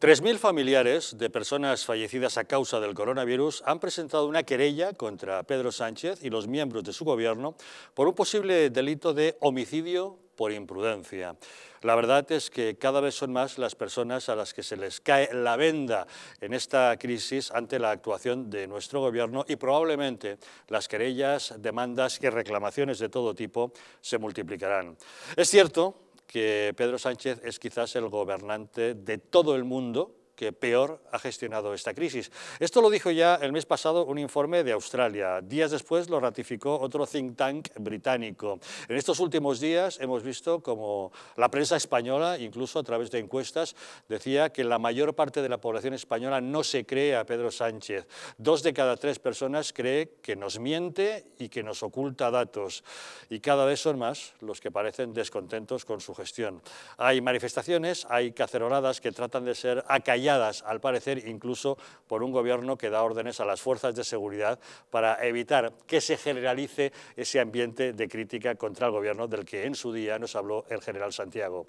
3.000 familiares de personas fallecidas a causa del coronavirus han presentado una querella contra Pedro Sánchez y los miembros de su gobierno por un posible delito de homicidio por imprudencia. La verdad es que cada vez son más las personas a las que se les cae la venda en esta crisis ante la actuación de nuestro gobierno y probablemente las querellas, demandas y reclamaciones de todo tipo se multiplicarán. Es cierto que Pedro Sánchez es quizás el gobernante de todo el mundo que peor ha gestionado esta crisis. Esto lo dijo ya el mes pasado un informe de Australia. Días después lo ratificó otro think tank británico. En estos últimos días hemos visto como la prensa española, incluso a través de encuestas, decía que la mayor parte de la población española no se cree a Pedro Sánchez. Dos de cada tres personas cree que nos miente y que nos oculta datos. Y cada vez son más los que parecen descontentos con su gestión. Hay manifestaciones, hay caceroladas que tratan de ser acalladas al parecer, incluso por un gobierno que da órdenes a las fuerzas de seguridad para evitar que se generalice ese ambiente de crítica contra el gobierno del que en su día nos habló el general Santiago.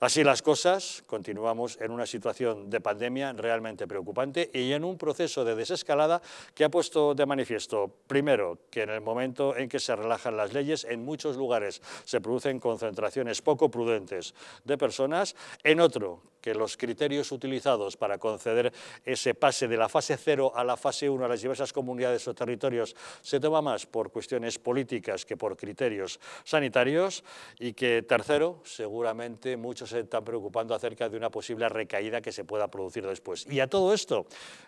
Así las cosas, continuamos en una situación de pandemia realmente preocupante y en un proceso de desescalada que ha puesto de manifiesto, primero, que en el momento en que se relajan las leyes, en muchos lugares se producen concentraciones poco prudentes de personas, en otro, que los criterios utilizados para conceder ese pase de la fase 0 a la fase 1 a las diversas comunidades o territorios se toma más por cuestiones políticas que por criterios sanitarios y que, tercero, seguramente muchos se están preocupando acerca de una posible recaída que se pueda producir después. Y a todo esto,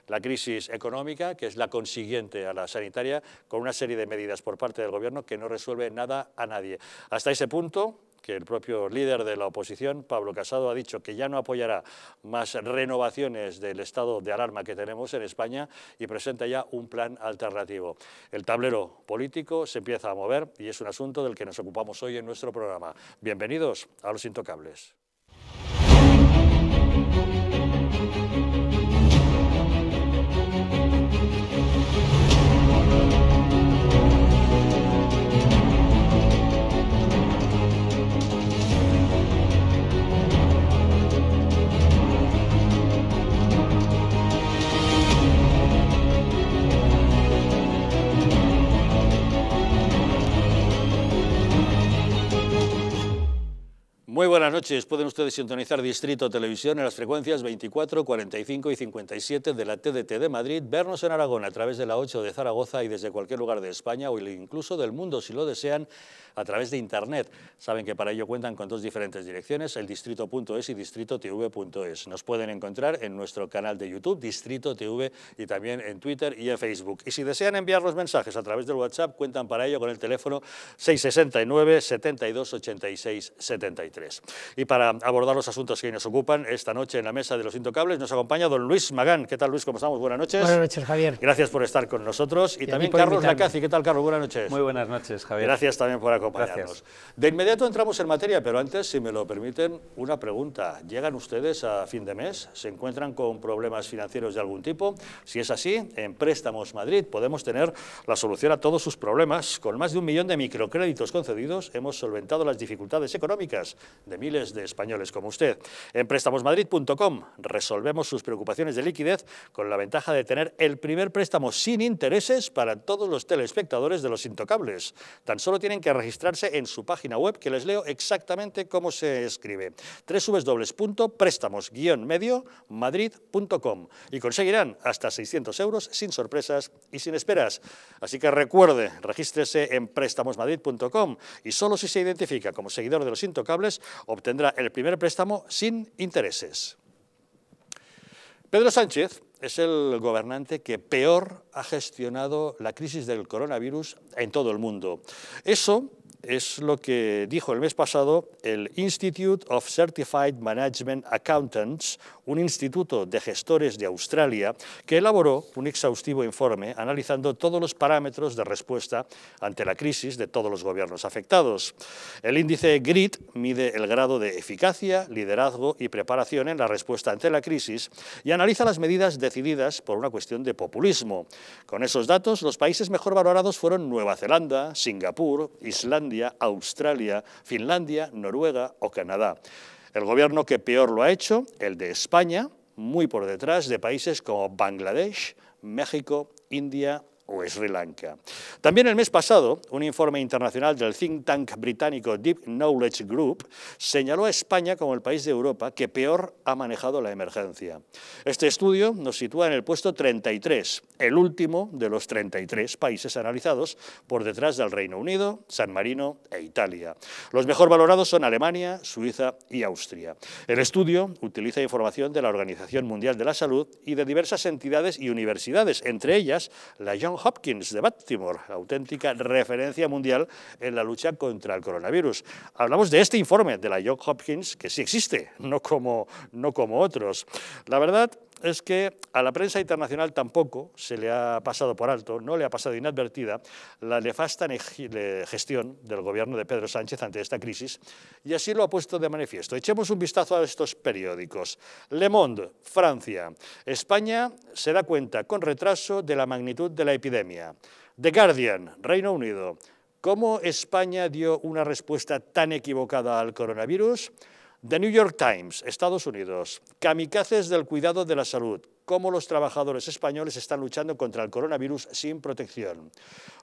la crisis económica, que es la consiguiente a la sanitaria, con una serie de medidas por parte del Gobierno que no resuelve nada a nadie. Hasta ese punto, que el propio líder de la oposición, Pablo Casado, ha dicho que ya no apoyará más renovaciones del estado de alarma que tenemos en España y presenta ya un plan alternativo. El tablero político se empieza a mover y es un asunto del que nos ocupamos hoy en nuestro programa. Bienvenidos a Los Intocables. Muy buenas noches. Pueden ustedes sintonizar Distrito Televisión en las frecuencias 24, 45 y 57 de la TDT de Madrid, vernos en Aragón a través de la 8 de Zaragoza y desde cualquier lugar de España o incluso del mundo, si lo desean, a través de Internet. Saben que para ello cuentan con dos diferentes direcciones, el distrito.es y distritotv.es. Nos pueden encontrar en nuestro canal de YouTube, Distrito TV, y también en Twitter y en Facebook. Y si desean enviar los mensajes a través del WhatsApp, cuentan para ello con el teléfono 669 72 86 73. Y para abordar los asuntos que nos ocupan, esta noche en la mesa de los Intocables nos acompaña don Luis Magán. ¿Qué tal, Luis? ¿Cómo estamos? Buenas noches. Buenas noches, Javier. Gracias por estar con nosotros. Y, también Carlos invitarme. ¿Qué tal, Carlos? Buenas noches. Muy buenas noches, Javier. Gracias también por acompañarnos. De inmediato entramos en materia, pero antes, si me lo permiten, una pregunta. ¿Llegan ustedes a fin de mes? ¿Se encuentran con problemas financieros de algún tipo? Si es así, en Préstamos Madrid podemos tener la solución a todos sus problemas. Con más de un millón de microcréditos concedidos, hemos solventado las dificultades económicas de miles de españoles como usted. En préstamosmadrid.com resolvemos sus preocupaciones de liquidez con la ventaja de tener el primer préstamo sin intereses para todos los telespectadores de Los Intocables. Tan solo tienen que registrarse en su página web que les leo exactamente cómo se escribe. www.préstamos-medio-madrid.com y conseguirán hasta 600 euros sin sorpresas y sin esperas. Así que recuerde, regístrese en préstamosmadrid.com y solo si se identifica como seguidor de Los Intocables obtendrá el primer préstamo sin intereses. Pedro Sánchez es el gobernante que peor ha gestionado la crisis del coronavirus en todo el mundo. Eso es lo que dijo el mes pasado el Institute of Certified Management Accountants, un instituto de gestores de Australia, que elaboró un exhaustivo informe analizando todos los parámetros de respuesta ante la crisis de todos los gobiernos afectados. El índice grit mide el grado de eficacia, liderazgo y preparación en la respuesta ante la crisis y analiza las medidas decididas por una cuestión de populismo. Con esos datos, los países mejor valorados fueron Nueva Zelanda, Singapur, Islandia, Australia, Finlandia, Noruega o Canadá. El gobierno que peor lo ha hecho, el de España, muy por detrás de países como Bangladesh, México, India o Sri Lanka. También el mes pasado, un informe internacional del think tank británico Deep Knowledge Group señaló a España como el país de Europa que peor ha manejado la emergencia. Este estudio nos sitúa en el puesto 33, el último de los 33 países analizados, por detrás del Reino Unido, San Marino e Italia. Los mejor valorados son Alemania, Suiza y Austria. El estudio utiliza información de la Organización Mundial de la Salud y de diversas entidades y universidades, entre ellas la Young Hopkins de Baltimore, auténtica referencia mundial en la lucha contra el coronavirus. Hablamos de este informe de la York Hopkins, que sí existe, no como, no como otros. La verdad es que a la prensa internacional tampoco se le ha pasado por alto, no le ha pasado inadvertida la nefasta gestión del gobierno de Pedro Sánchez ante esta crisis y así lo ha puesto de manifiesto. Echemos un vistazo a estos periódicos. Le Monde, Francia. España se da cuenta con retraso de la magnitud de la epidemia. The Guardian, Reino Unido. ¿Cómo España dio una respuesta tan equivocada al coronavirus? The New York Times, Estados Unidos, kamikazes del cuidado de la salud, cómo los trabajadores españoles están luchando contra el coronavirus sin protección.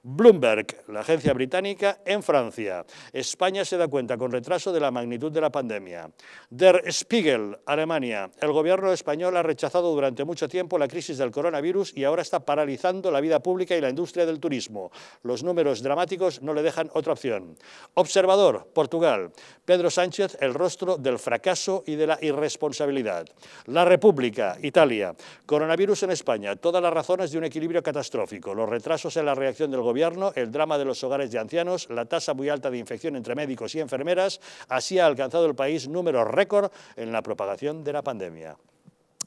Bloomberg, la agencia británica, en Francia. España se da cuenta con retraso de la magnitud de la pandemia. Der Spiegel, Alemania. El gobierno español ha rechazado durante mucho tiempo la crisis del coronavirus y ahora está paralizando la vida pública y la industria del turismo. Los números dramáticos no le dejan otra opción. Observador, Portugal. Pedro Sánchez, el rostro del fracaso y de la irresponsabilidad. La República, Italia. Coronavirus en España. Todas las razones de un equilibrio catastrófico. Los retrasos en la reacción del Gobierno, el drama de los hogares de ancianos, la tasa muy alta de infección entre médicos y enfermeras. Así ha alcanzado el país números récord en la propagación de la pandemia.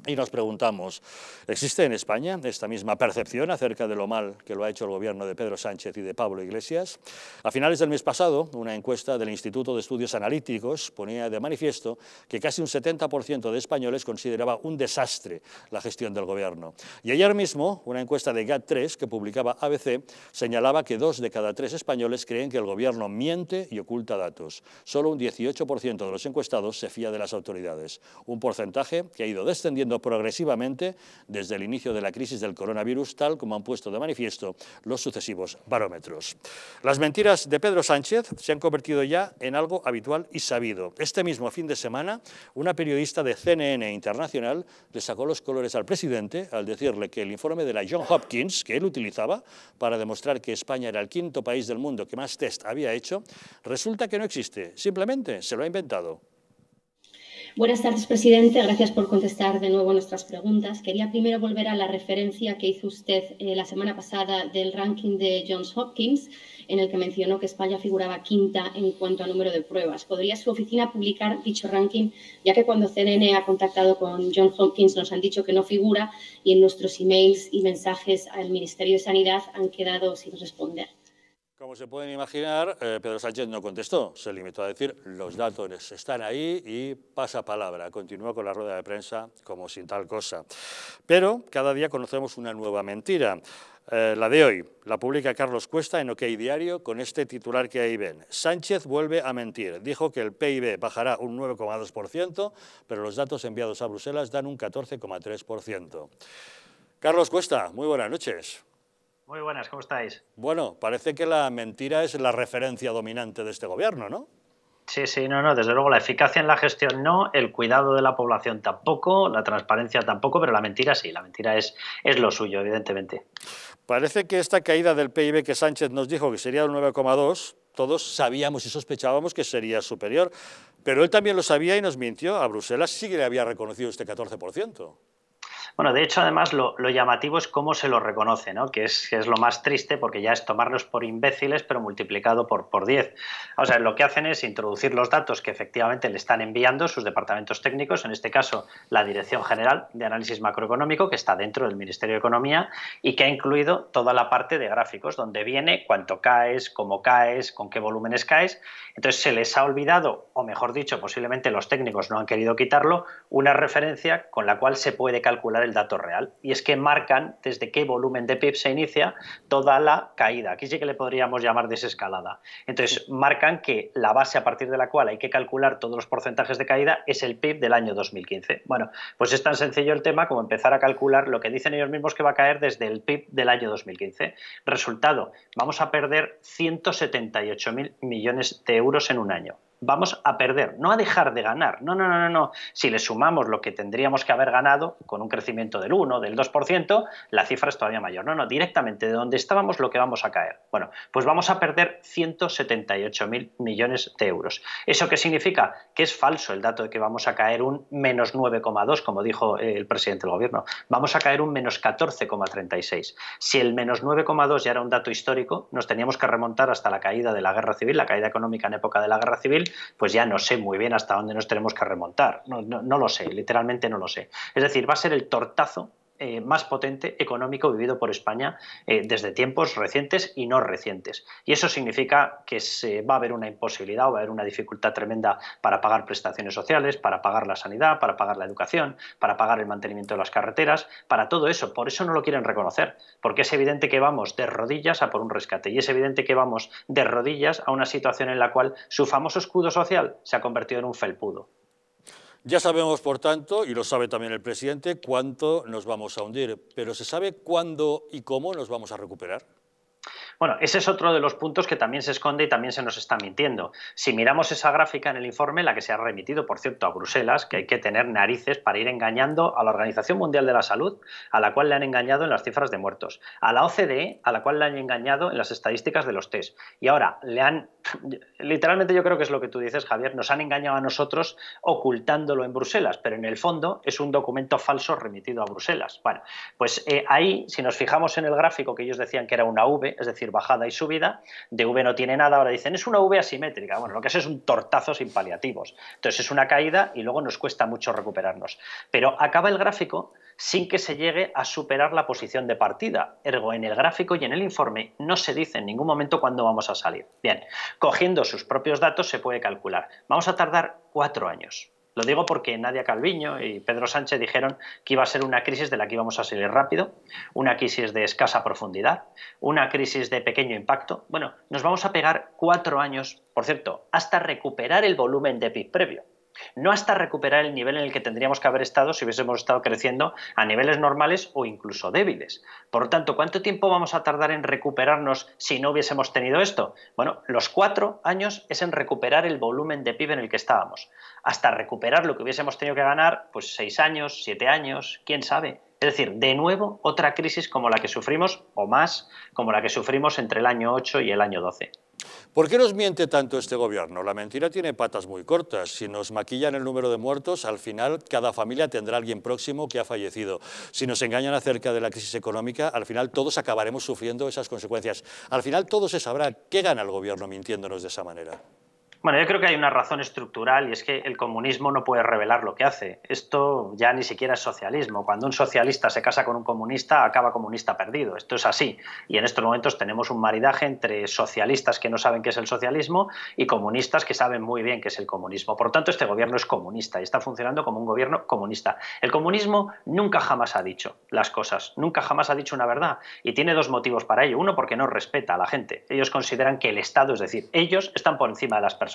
Y nos preguntamos, ¿existe en España esta misma percepción acerca de lo mal que lo ha hecho el gobierno de Pedro Sánchez y de Pablo Iglesias? A finales del mes pasado, una encuesta del Instituto de Estudios Analíticos ponía de manifiesto que casi un 70% de españoles consideraba un desastre la gestión del gobierno. Y ayer mismo, una encuesta de GAT3 que publicaba ABC señalaba que dos de cada tres españoles creen que el gobierno miente y oculta datos. Solo un 18% de los encuestados se fía de las autoridades, un porcentaje que ha ido descendiendo progresivamente desde el inicio de la crisis del coronavirus, tal como han puesto de manifiesto los sucesivos barómetros. Las mentiras de Pedro Sánchez se han convertido ya en algo habitual y sabido. Este mismo fin de semana, una periodista de CNN Internacional le sacó los colores al presidente al decirle que el informe de la John Hopkins, que él utilizaba para demostrar que España era el quinto país del mundo que más test había hecho, resulta que no existe, simplemente se lo ha inventado Buenas tardes, presidente. Gracias por contestar de nuevo nuestras preguntas. Quería primero volver a la referencia que hizo usted eh, la semana pasada del ranking de Johns Hopkins, en el que mencionó que España figuraba quinta en cuanto a número de pruebas. ¿Podría su oficina publicar dicho ranking, ya que cuando CNN ha contactado con Johns Hopkins nos han dicho que no figura y en nuestros emails y mensajes al Ministerio de Sanidad han quedado sin responder? Como se pueden imaginar, eh, Pedro Sánchez no contestó, se limitó a decir los datos están ahí y pasa palabra, continúa con la rueda de prensa como sin tal cosa. Pero cada día conocemos una nueva mentira. Eh, la de hoy, la publica Carlos Cuesta en OK Diario con este titular que ahí ven. Sánchez vuelve a mentir. Dijo que el PIB bajará un 9,2%, pero los datos enviados a Bruselas dan un 14,3%. Carlos Cuesta, muy buenas noches. Muy buenas, ¿cómo estáis? Bueno, parece que la mentira es la referencia dominante de este gobierno, ¿no? Sí, sí, no, no, desde luego la eficacia en la gestión no, el cuidado de la población tampoco, la transparencia tampoco, pero la mentira sí, la mentira es, es lo suyo, evidentemente. Parece que esta caída del PIB que Sánchez nos dijo que sería el 9,2, todos sabíamos y sospechábamos que sería superior, pero él también lo sabía y nos mintió, a Bruselas sí que le había reconocido este 14%. Bueno, de hecho, además, lo, llamativo es cómo se lo reconoce, ¿no? Que es, es, lo más triste porque ya es tomarlos por imbéciles, pero multiplicado por, por 10. O sea, lo que hacen es introducir los datos que efectivamente le están enviando sus departamentos técnicos, en este caso la Dirección General de Análisis Macroeconómico, que está dentro del Ministerio de Economía y que ha incluido toda la parte de gráficos, donde viene cuánto caes, cómo caes, con qué volúmenes caes. Entonces se les ha olvidado, o mejor dicho, posiblemente los técnicos no han querido quitarlo, una referencia con la cual se puede calcular el dato real. Y es que marcan desde qué volumen de PIB se inicia toda la caída. Aquí sí que le podríamos llamar desescalada. Entonces, marcan que la base a partir de la cual hay que calcular todos los porcentajes de caída es el PIB del año 2015. Bueno, pues es tan sencillo el tema como empezar a calcular lo que dicen ellos mismos que va a caer desde el PIB del año 2015. Resultado, vamos a perder 178.000 millones de euros en un año vamos a perder, no a dejar de ganar. No, no, no, no, Si le sumamos lo que tendríamos que haber ganado con un crecimiento del 1, del 2%, la cifra es todavía mayor. No, no, directamente de donde estábamos lo que vamos a caer. Bueno, pues vamos a perder 178.000 millones de euros. ¿Eso qué significa? Que es falso el dato de que vamos a caer un menos 9,2, como dijo eh, el presidente del gobierno. Vamos a caer un menos 14,36. Si el menos 9,2 ya era un dato histórico, nos teníamos que remontar hasta la caída de la guerra civil, la caída económica en época de la guerra civil, pues ya no sé muy bien hasta dónde nos tenemos que remontar. no lo sé, literalmente no lo sé. Es decir, va a ser el tortazo eh, más potente económico vivido por España eh, desde tiempos recientes y no recientes. Y eso significa que se va a haber una imposibilidad o va a haber una dificultad tremenda para pagar prestaciones sociales, para pagar la sanidad, para pagar la educación, para pagar el mantenimiento de las carreteras, para todo eso. Por eso no lo quieren reconocer, porque es evidente que vamos de rodillas a por un rescate y es evidente que vamos de rodillas a una situación en la cual su famoso escudo social se ha convertido en un felpudo. Ya sabemos, por tanto, y lo sabe también el presidente, cuánto nos vamos a hundir, pero ¿se sabe cuándo y cómo nos vamos a recuperar? Bueno, ese es otro de los puntos que también se esconde y también se nos está mintiendo. Si miramos esa gráfica en el informe, la que se ha remitido, por cierto, a Bruselas, que hay que tener narices para ir engañando a la Organización Mundial de la Salud, a la cual le han engañado en las cifras de muertos, a la OCDE, a la cual le han engañado en las estadísticas de los test. Y ahora, le han, literalmente yo creo que es lo que tú dices, Javier, nos han engañado a nosotros ocultándolo en Bruselas, pero en el fondo es un documento falso remitido a Bruselas. Bueno, pues eh, ahí, si nos fijamos en el gráfico que ellos decían que era una V, es decir, bajada y subida, de V no tiene nada, ahora dicen es una V asimétrica, bueno, lo que es es un tortazo sin paliativos, entonces es una caída y luego nos cuesta mucho recuperarnos, pero acaba el gráfico sin que se llegue a superar la posición de partida, ergo en el gráfico y en el informe no se dice en ningún momento cuándo vamos a salir. Bien, cogiendo sus propios datos se puede calcular, vamos a tardar cuatro años lo digo porque Nadia Calviño y Pedro Sánchez dijeron que iba a ser una crisis de la que íbamos a salir rápido, una crisis de escasa profundidad, una crisis de pequeño impacto. Bueno, nos vamos a pegar cuatro años, por cierto, hasta recuperar el volumen de PIB previo no hasta recuperar el nivel en el que tendríamos que haber estado si hubiésemos estado creciendo a niveles normales o incluso débiles. Por lo tanto, ¿cuánto tiempo vamos a tardar en recuperarnos si no hubiésemos tenido esto? Bueno, los cuatro años es en recuperar el volumen de PIB en el que estábamos. Hasta recuperar lo que hubiésemos tenido que ganar, pues seis años, siete años, quién sabe. Es decir, de nuevo otra crisis como la que sufrimos, o más, como la que sufrimos entre el año 8 y el año 12. ¿Por qué nos miente tanto este gobierno? La mentira tiene patas muy cortas. Si nos maquillan el número de muertos, al final cada familia tendrá alguien próximo que ha fallecido. Si nos engañan acerca de la crisis económica, al final todos acabaremos sufriendo esas consecuencias. Al final todo se sabrá. ¿Qué gana el gobierno mintiéndonos de esa manera? Bueno, yo creo que hay una razón estructural y es que el comunismo no puede revelar lo que hace. Esto ya ni siquiera es socialismo. Cuando un socialista se casa con un comunista, acaba comunista perdido. Esto es así. Y en estos momentos tenemos un maridaje entre socialistas que no saben qué es el socialismo y comunistas que saben muy bien qué es el comunismo. Por lo tanto, este gobierno es comunista y está funcionando como un gobierno comunista. El comunismo nunca jamás ha dicho las cosas, nunca jamás ha dicho una verdad. Y tiene dos motivos para ello. Uno, porque no respeta a la gente. Ellos consideran que el Estado, es decir, ellos están por encima de las personas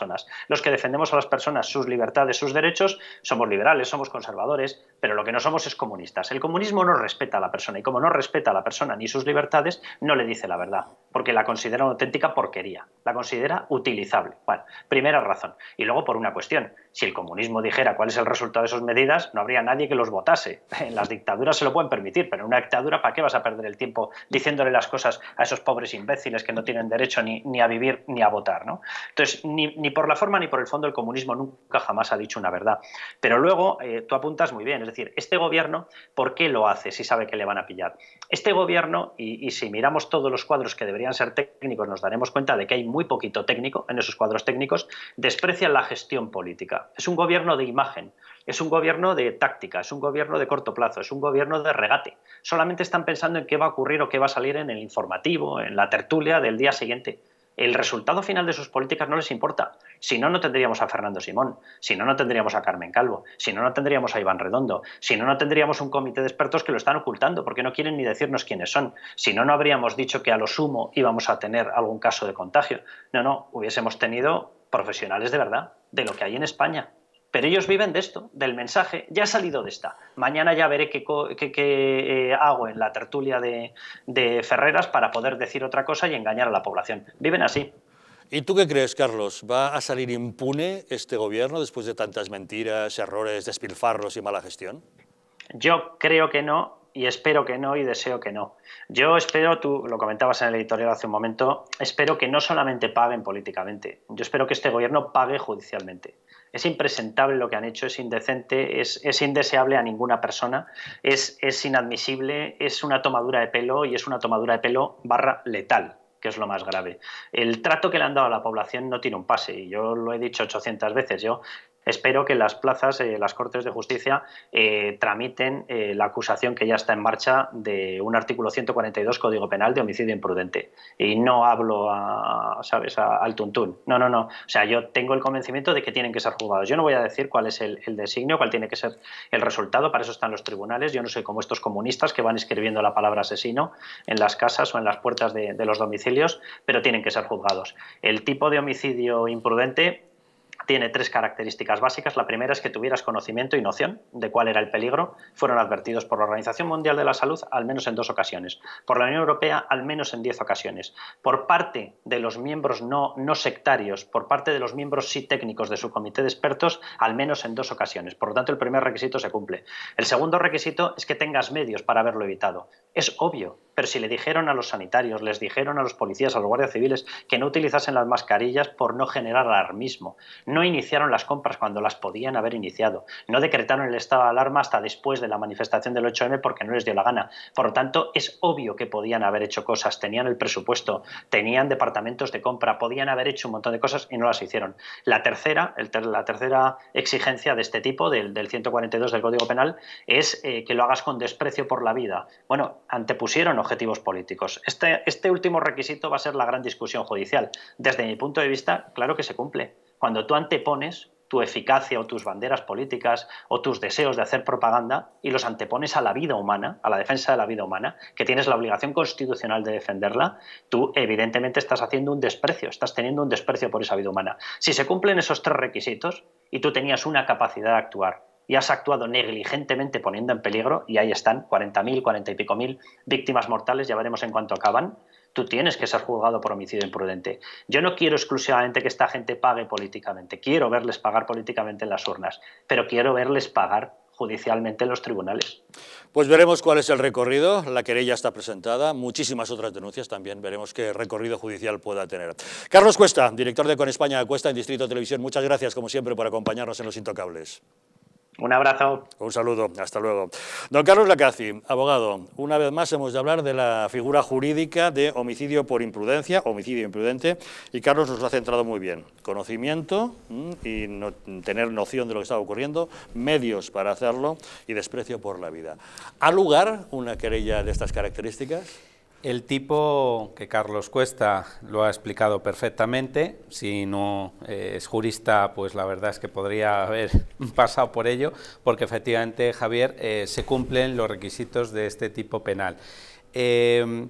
los que defendemos a las personas sus libertades, sus derechos, somos liberales, somos conservadores, pero lo que no somos es comunistas. El comunismo no respeta a la persona y como no respeta a la persona ni sus libertades, no le dice la verdad, porque la considera una auténtica porquería, la considera utilizable. Bueno, primera razón. Y luego por una cuestión. Si el comunismo dijera cuál es el resultado de sus medidas, no habría nadie que los votase. En las dictaduras se lo pueden permitir, pero en una dictadura, ¿para qué vas a perder el tiempo diciéndole las cosas a esos pobres imbéciles que no tienen derecho ni, a vivir ni a votar? Entonces, ni, por la forma ni por el fondo, el comunismo nunca jamás ha dicho una verdad. Pero luego, eh, tú apuntas muy bien, es decir, este gobierno, ¿por qué lo hace si sabe que le van a pillar? Este gobierno, y, si miramos todos los cuadros que deberían ser técnicos, nos daremos cuenta de que hay muy poquito técnico en esos cuadros técnicos, Desprecia la gestión política es un gobierno de imagen, es un gobierno de táctica, es un gobierno de corto plazo, es un gobierno de regate. Solamente están pensando en qué va a ocurrir o qué va a salir en el informativo, en la tertulia del día siguiente. El resultado final de sus políticas no les importa. Si no, no tendríamos a Fernando Simón, si no, no tendríamos a Carmen Calvo, si no, no tendríamos a Iván Redondo, si no, no tendríamos un comité de expertos que lo están ocultando porque no quieren ni decirnos quiénes son, si no, no habríamos dicho que a lo sumo íbamos a tener algún caso de contagio. No, no, hubiésemos tenido profesionales de verdad, de lo que hay en España. Pero ellos viven de esto, del mensaje. Ya ha salido de esta. Mañana ya veré qué, eh, hago en la tertulia de, de, Ferreras para poder decir otra cosa y engañar a la población. Viven así. ¿Y tú qué crees, Carlos? ¿Va a salir impune este gobierno después de tantas mentiras, errores, despilfarros y mala gestión? Yo creo que no y espero que no y deseo que no. Yo espero, tú lo comentabas en el editorial hace un momento, espero que no solamente paguen políticamente, yo espero que este gobierno pague judicialmente. Es impresentable lo que han hecho, es indecente, es, indeseable a ninguna persona, es, es inadmisible, es una tomadura de pelo y es una tomadura de pelo barra letal que es lo más grave. El trato que le han dado a la población no tiene un pase, y yo lo he dicho 800 veces. Yo espero que las plazas, eh, las Cortes de Justicia, eh, tramiten eh, la acusación que ya está en marcha de un artículo 142 Código Penal de homicidio imprudente. Y no hablo a, ¿sabes?, al tuntún. No, no, no. O sea, yo tengo el convencimiento de que tienen que ser juzgados. Yo no voy a decir cuál es el, designio, cuál tiene que ser el resultado. Para eso están los tribunales. Yo no soy como estos comunistas que van escribiendo la palabra asesino en las casas o en las puertas de los domicilios, pero tienen que ser juzgados. El tipo de homicidio imprudente tiene tres características básicas. La primera es que tuvieras conocimiento y noción de cuál era el peligro. Fueron advertidos por la Organización Mundial de la Salud al menos en dos ocasiones, por la Unión Europea al menos en diez ocasiones, por parte de los miembros no, no sectarios, por parte de los miembros sí técnicos de su comité de expertos al menos en dos ocasiones. Por lo tanto, el primer requisito se cumple. El segundo requisito es que tengas medios para haberlo evitado. Es obvio, pero si le dijeron a los sanitarios, les dijeron a los policías, a los guardias civiles que no utilizasen las mascarillas por no generar alarmismo, no iniciaron las compras cuando las podían haber iniciado, no decretaron el estado de alarma hasta después de la manifestación del 8M porque no les dio la gana. Por lo tanto, es obvio que podían haber hecho cosas, tenían el presupuesto, tenían departamentos de compra, podían haber hecho un montón de cosas y no las hicieron. La tercera, la tercera exigencia de este tipo, del, 142 del Código Penal, es eh, que lo hagas con desprecio por la vida. Bueno, antepusieron objetivos políticos. Este, este último requisito va a ser la gran discusión judicial. Desde mi punto de vista, claro que se cumple cuando tú antepones tu eficacia o tus banderas políticas o tus deseos de hacer propaganda y los antepones a la vida humana, a la defensa de la vida humana, que tienes la obligación constitucional de defenderla, tú evidentemente estás haciendo un desprecio, estás teniendo un desprecio por esa vida humana. Si se cumplen esos tres requisitos y tú tenías una capacidad de actuar y has actuado negligentemente poniendo en peligro, y ahí están 40.000, 40 y pico mil víctimas mortales, ya veremos en cuanto acaban, tú tienes que ser juzgado por homicidio imprudente. Yo no quiero exclusivamente que esta gente pague políticamente, quiero verles pagar políticamente en las urnas, pero quiero verles pagar judicialmente en los tribunales. Pues veremos cuál es el recorrido, la querella está presentada, muchísimas otras denuncias también, veremos qué recorrido judicial pueda tener. Carlos Cuesta, director de Con España Cuesta en Distrito Televisión, muchas gracias como siempre por acompañarnos en Los Intocables. Un abrazo. Un saludo, hasta luego. Don Carlos Lacazzi, abogado, una vez más hemos de hablar de la figura jurídica de homicidio por imprudencia, homicidio imprudente, y Carlos nos lo ha centrado muy bien. Conocimiento mm, y tener noción de lo que está ocurriendo, medios para hacerlo y desprecio por la vida. ¿Ha lugar una querella de estas características? El tipo que Carlos Cuesta lo ha explicado perfectamente, si no eh, es jurista, pues la verdad es que podría haber pasado por ello, porque efectivamente, Javier, eh, se cumplen los requisitos de este tipo penal. Eh,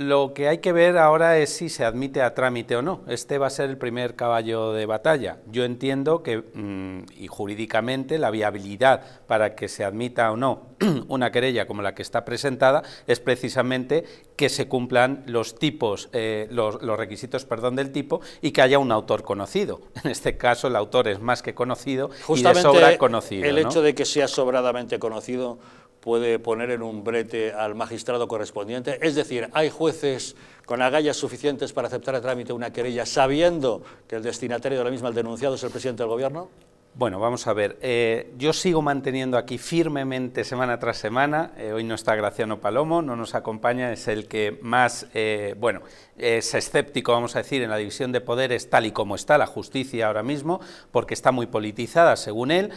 lo que hay que ver ahora es si se admite a trámite o no. Este va a ser el primer caballo de batalla. Yo entiendo que, mm, y jurídicamente, la viabilidad para que se admita o no una querella como la que está presentada es precisamente que se cumplan los tipos, eh, los, requisitos, perdón, del tipo y que haya un autor conocido. En este caso, el autor es más que conocido y de sobra conocido. El hecho de que sea sobradamente conocido puede poner en un brete al magistrado correspondiente. Es decir, hay jueces con agallas suficientes para aceptar a trámite una querella sabiendo que el destinatario de la misma, el denunciado, es el presidente del gobierno. Bueno, vamos a ver. Eh, yo sigo manteniendo aquí firmemente semana tras semana. Eh, hoy no está Graciano Palomo, no nos acompaña, es el que más, eh, bueno, es escéptico, vamos a decir, en la división de poderes tal y como está la justicia ahora mismo, porque está muy politizada, según él.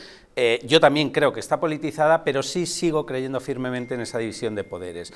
yo también creo que está politizada, pero sí sigo creyendo firmemente en esa división de poderes.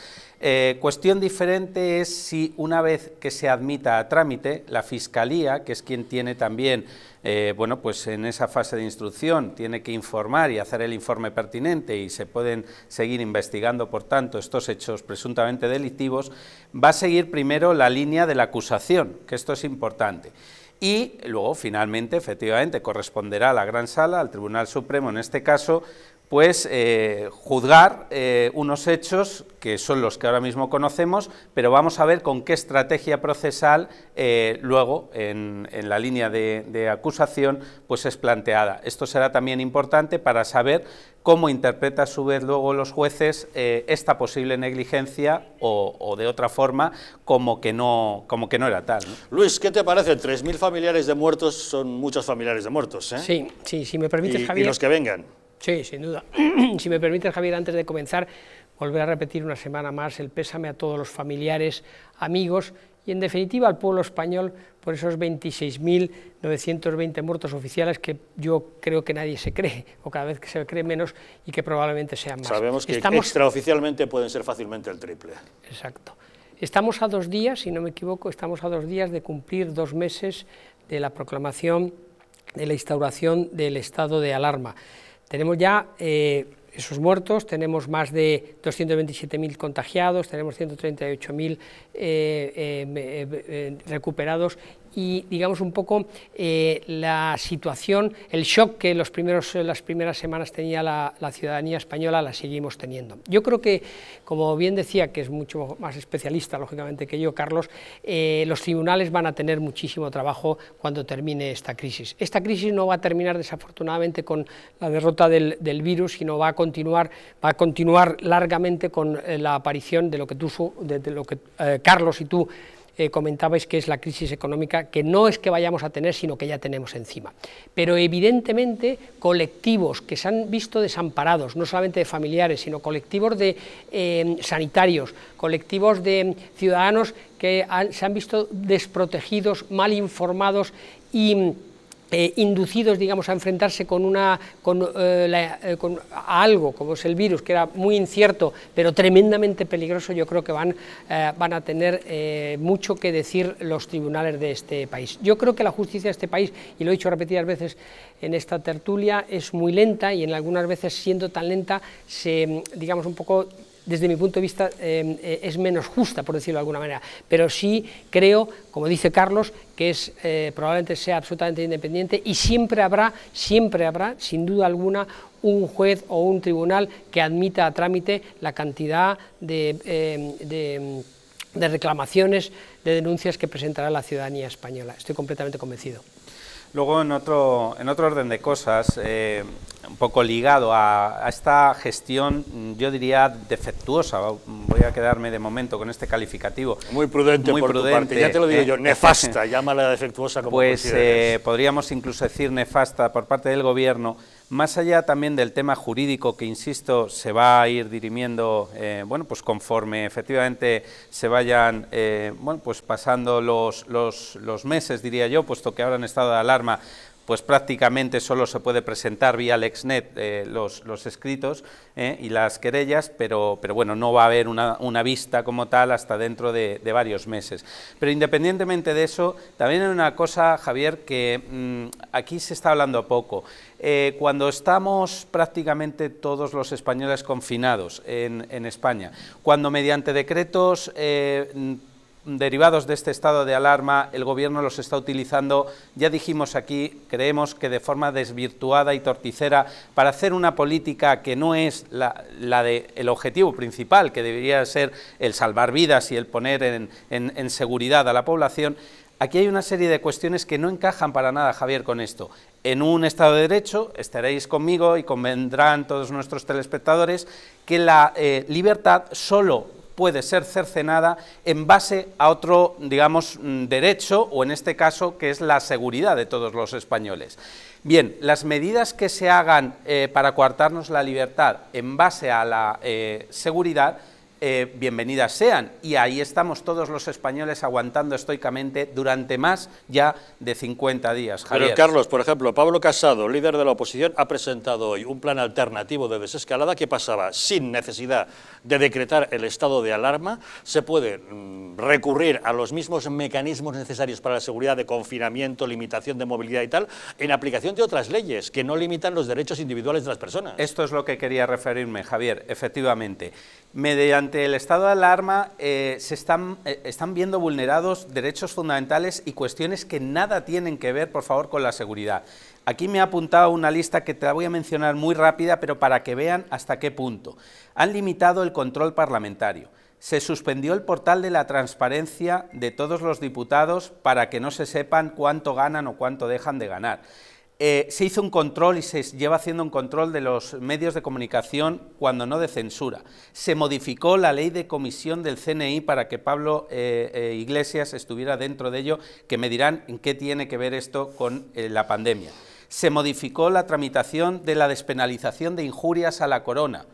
cuestión diferente es si una vez que se admita a trámite, la Fiscalía, que es quien tiene también eh, bueno, pues en esa fase de instrucción tiene que informar y hacer el informe pertinente y se pueden seguir investigando, por tanto, estos hechos presuntamente delictivos, va a seguir primero la línea de la acusación, que esto es importante. Y luego, finalmente, efectivamente, corresponderá a la Gran Sala, al Tribunal Supremo en este caso, pues eh, juzgar eh, unos hechos que son los que ahora mismo conocemos, pero vamos a ver con qué estrategia procesal eh, luego en, la línea de, acusación pues es planteada. Esto será también importante para saber cómo interpreta a su vez luego los jueces esta posible negligencia o, de otra forma como que no, como que no era tal. Luis, ¿qué te parece? 3.000 familiares de muertos son muchos familiares de muertos. Sí, sí, si me permites, Javier. Y los que vengan. Sí, sin duda. si me permite, Javier, antes de comenzar, volver a repetir una semana más el pésame a todos los familiares, amigos y, en definitiva, al pueblo español por esos 26.920 muertos oficiales que yo creo que nadie se cree, o cada vez que se cree menos y que probablemente sean más. Sabemos que extraoficialmente pueden ser fácilmente el triple. Exacto. Estamos a dos días, si no me equivoco, estamos a dos días de cumplir dos meses de la proclamación de la instauración del estado de alarma. Tenemos ya eh, esos muertos, tenemos más de 227.000 contagiados, tenemos 138.000 eh, eh, eh, recuperados y digamos un poco eh, la situación, el shock que los primeros, eh, las primeras semanas tenía la, ciudadanía española la seguimos teniendo. Yo creo que, como bien decía, que es mucho más especialista lógicamente que yo, Carlos, eh, los tribunales van a tener muchísimo trabajo cuando termine esta crisis. Esta crisis no va a terminar desafortunadamente con la derrota del, virus, sino va a continuar, va a continuar largamente con la aparición de lo que tú, de lo que Carlos y tú eh, comentabais que es la crisis económica que no es que vayamos a tener, sino que ya tenemos encima. Pero evidentemente colectivos que se han visto desamparados, no solamente de familiares, sino colectivos de eh, sanitarios, colectivos de ciudadanos que se han visto desprotegidos, mal informados y eh, inducidos digamos, a enfrentarse con una, eh, eh, con, algo como es el virus, que era muy incierto pero tremendamente peligroso, yo creo que van, van a tener mucho que decir los tribunales de este país. Yo creo que la justicia de este país, y lo he dicho repetidas veces en esta tertulia, es muy lenta y en algunas veces siendo tan lenta se, digamos, un poco desde mi punto de vista, em, eh, es menos justa, por decirlo de alguna manera, pero sí creo, como dice Carlos, que es, eh, probablemente sea absolutamente independiente y siempre habrá, siempre habrá, sin duda alguna, un juez o un tribunal que admita a trámite la cantidad de em, em, reclamaciones, de denuncias que presentará la ciudadanía española. Estoy completamente convencido. Luego, en otro, en otro orden de cosas, eh, un poco ligado a, esta gestión, yo diría defectuosa, voy a quedarme de momento con este calificativo. Muy prudente Muy prudente, ya te lo digo yo, nefasta, llámala defectuosa como Pues eh, podríamos incluso decir nefasta por parte del Gobierno, más allá también del tema jurídico que, insisto, se va a ir dirimiendo, eh, bueno, pues conforme efectivamente se vayan, eh, bueno, pues pasando los, los, meses, diría yo, puesto que ahora han estado de alarma pues prácticamente solo se puede presentar vía LexNet eh, los, los, escritos eh, y las querellas, pero, pero bueno, no va a haber una, vista como tal hasta dentro de, varios meses. Pero independientemente de eso, también hay una cosa, Javier, que mm, aquí se está hablando poco. Eh, cuando estamos prácticamente todos los españoles confinados en, en España, cuando mediante decretos derivados de este estado de alarma el Gobierno los está utilizando, ya dijimos aquí, creemos que de forma desvirtuada y torticera, para hacer una política que no es la, de, el objetivo principal, que debería ser el salvar vidas y el poner en, seguridad a la población, Aquí hay una serie de cuestiones que no encajan para nada, Javier, con esto. En un Estado de Derecho estaréis conmigo y convendrán todos nuestros telespectadores que la eh, libertad solo puede ser cercenada en base a otro, digamos, mm, derecho, o en este caso, que es la seguridad de todos los españoles. Bien, las medidas que se hagan eh, para coartarnos la libertad en base a la eh, seguridad eh, bienvenidas sean. Y ahí estamos todos los españoles aguantando estoicamente durante más ya de 50 días. Pero Carlos, por ejemplo, Pablo Casado, líder de la oposición, ha presentado hoy un plan alternativo de desescalada que pasaba sin necesidad de decretar el estado de alarma. Se puede mm, recurrir a los mismos mecanismos necesarios para la seguridad de confinamiento, limitación de movilidad y tal, en aplicación de otras leyes que no limitan los derechos individuales de las personas. Esto es lo que quería referirme, Javier, efectivamente. Mediante ante el estado de alarma eh, se están, eh, están viendo vulnerados derechos fundamentales y cuestiones que nada tienen que ver, por favor, con la seguridad. Aquí me ha apuntado una lista que te la voy a mencionar muy rápida, pero para que vean hasta qué punto. Han limitado el control parlamentario. Se suspendió el portal de la transparencia de todos los diputados para que no se sepan cuánto ganan o cuánto dejan de ganar. Eh, se hizo un control y se lleva haciendo un control de los medios de comunicación cuando no de censura. Se modificó la ley de comisión del CNI para que Pablo eh, eh, Iglesias estuviera dentro de ello, que me dirán en qué tiene que ver esto con la pandemia. Se modificó la tramitación de la despenalización de injurias a la corona.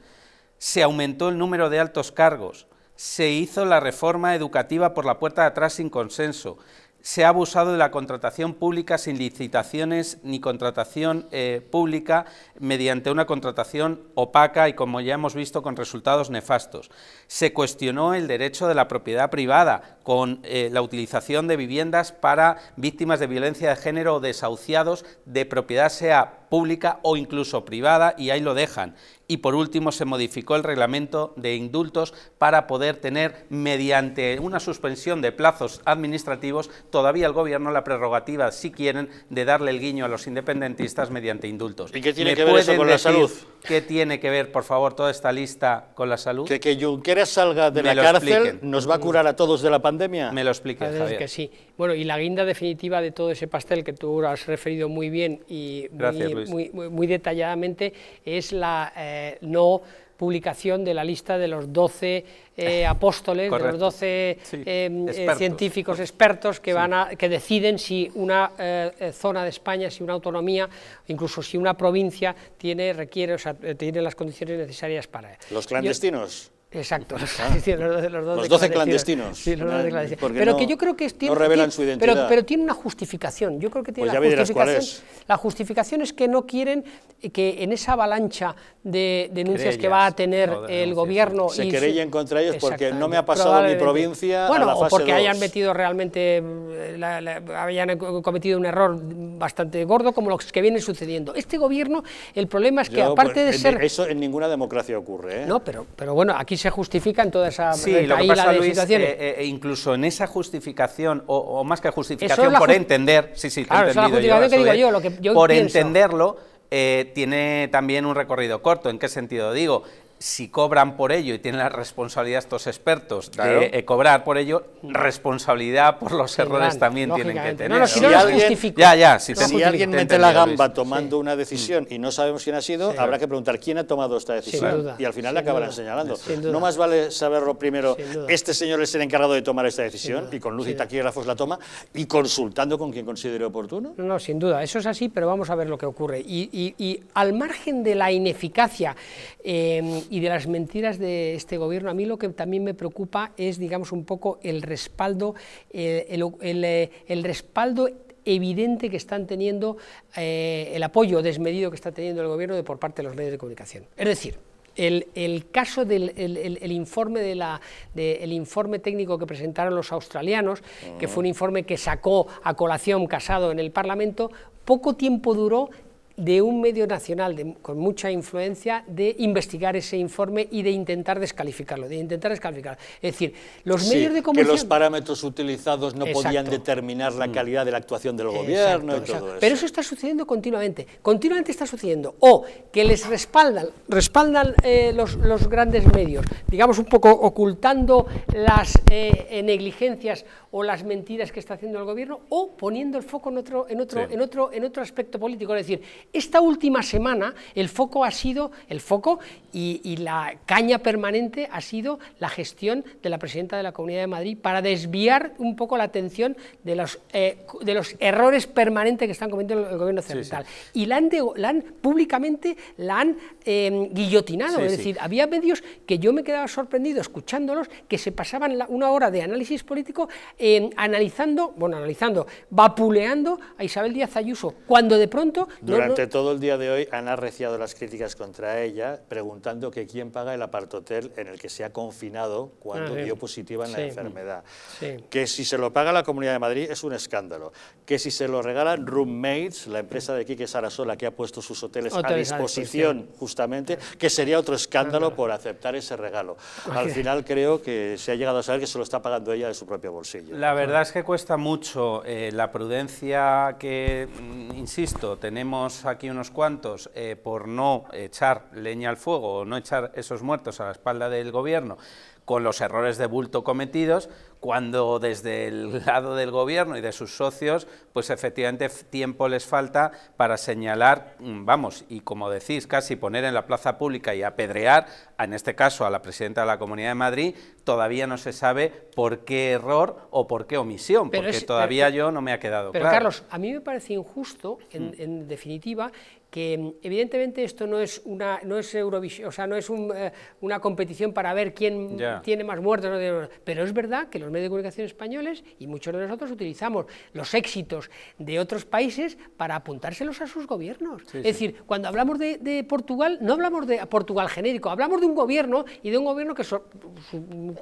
Se aumentó el número de altos cargos. Se hizo la reforma educativa por la puerta de atrás sin consenso se ha abusado de la contratación pública sin licitaciones ni contratación eh, pública mediante una contratación opaca y como ya hemos visto con resultados nefastos. Se cuestionó el derecho de la propiedad privada con eh, la utilización de viviendas para víctimas de violencia de género o desahuciados de propiedad sea pública o incluso privada y ahí lo dejan. Y por último se modificó el reglamento de indultos para poder tener mediante una suspensión de plazos administrativos todavía el gobierno la prerrogativa, si quieren, de darle el guiño a los independentistas mediante indultos. ¿Y qué tiene que ver eso con la salud? ¿Qué tiene que ver, por favor, toda esta lista con la salud? Que que Junqueras salga de la cárcel nos va a curar a todos de la pandemia. Me lo explique Javier. Bueno, y la guinda definitiva de todo ese pastel que tú has referido muy bien y muy, detalladamente es la eh, no publicación de la lista de los 12 eh, apóstoles, de los 12 eh, científicos expertos que, van a, que deciden si una zona de España, si una autonomía, incluso si una provincia tiene, requiere, o tiene las condiciones necesarias para... Los clandestinos. Exacto, los, 12 ah. clandestinos. Pero que yo creo que tiene, Pero, tiene una justificación. Yo creo que tiene pues la justificación. es que no quieren que en esa avalancha de denuncias que va a tener el gobierno. Se y querellen contra ellos porque no me ha pasado mi provincia. Bueno, o porque hayan metido realmente, eh, cometido un error bastante gordo como los que viene sucediendo. Este gobierno, el problema es que aparte pues, de ser. Eso en ninguna democracia ocurre. ¿eh? No, pero, pero bueno, aquí se justifica en toda esa sí, lo que Luis, eh, eh, incluso en esa justificación, o, más que justificación, por entender, sí, sí, claro, que digo yo, lo que yo por entenderlo, eh, tiene también un recorrido corto. ¿En qué sentido digo? si cobran por ello y tienen la responsabilidad estos expertos de eh, cobrar por ello, mm. responsabilidad por los errores también tienen que tener. No, si no, alguien, si, alguien mete la gamba tomando una decisión y no sabemos quién ha sido, habrá que preguntar quién ha tomado esta decisión. y al final le acabarán señalando. No más vale saberlo primero, este señor es el encargado de tomar esta decisión y con luz y taquígrafos la toma y consultando con quien considere oportuno. No, sin duda, eso es así, pero vamos a ver lo que ocurre. Y, al margen de la ineficacia eh, y de las mentiras de este gobierno, a mí lo que también me preocupa es, digamos, un poco el respaldo, eh, eh, el, respaldo evidente que están teniendo eh, el apoyo desmedido que está teniendo el gobierno de por parte de los medios de comunicación. Es decir, el, caso del el, el, informe de la, de, el informe técnico que presentaron los australianos, que fue un ah. informe que sacó a colación Casado en el Parlamento, poco tiempo duró de un medio nacional con mucha influencia de investigar ese informe y de intentar descalificarlo, de intentar descalificarlo. Es decir, los medios de comunicación... que los parámetros utilizados no podían determinar la mm. calidad de la actuación del gobierno y todo eso. Pero eso está sucediendo continuamente, continuamente está sucediendo, o que les respaldan, respaldan eh, los, grandes medios, digamos un poco ocultando las eh, negligencias o las mentiras que está haciendo el gobierno, o poniendo el foco en otro, en otro, en otro, en otro aspecto político, es decir, esta última semana el foco ha sido, el foco y, la caña permanente ha sido la gestión de la presidenta de la Comunidad de Madrid para desviar un poco la atención de los, eh, de los errores permanentes que están cometiendo el gobierno central. Y la han, públicamente la han em, guillotinado, es decir, había medios que yo me quedaba sorprendido escuchándolos que se pasaban una hora de análisis político em, analizando, bueno, analizando, vapuleando a Isabel Díaz Ayuso, cuando de pronto... Durante todo el día de hoy han arreciado las críticas contra ella, preguntando que quién paga el apartotel en el que se ha confinado cuando dio ah, positiva en la enfermedad. Que si se lo paga la Comunidad de Madrid es un escándalo. Que si se lo regala Roommates, la empresa de Quique Sarasola que ha puesto sus hoteles a disposición justamente, que sería otro escándalo por aceptar ese regalo. Al final creo que se ha llegado a saber que se lo está pagando ella de su propio bolsillo. La verdad es que cuesta mucho eh, la prudencia que, mm, insisto, tenemos aquí unos cuantos eh, por no echar leña al fuego o no echar esos muertos a la espalda del gobierno con los errores de bulto cometidos, cuando desde el lado del gobierno y de sus socios, pues efectivamente tiempo les falta para señalar, mm, vamos, y como decís, casi poner en la plaza pública y apedrear, en este caso a la presidenta de la Comunidad de Madrid, todavía no se sabe por qué error o por qué omisión, porque eh, todavía eh, yo no me ha quedado claro. Pero Carlos, a mí me parece injusto, en mm. definitiva, que evidentemente esto no es una no es Eurovisión, o sea, no es eh, una competición para ver quién tiene más muertos, pero es verdad que los medios de comunicación españoles y muchos de nosotros utilizamos los éxitos de otros países para apuntárselos a sus gobiernos. es decir, cuando hablamos de, Portugal, no hablamos de Portugal genérico, hablamos de un gobierno y de un gobierno que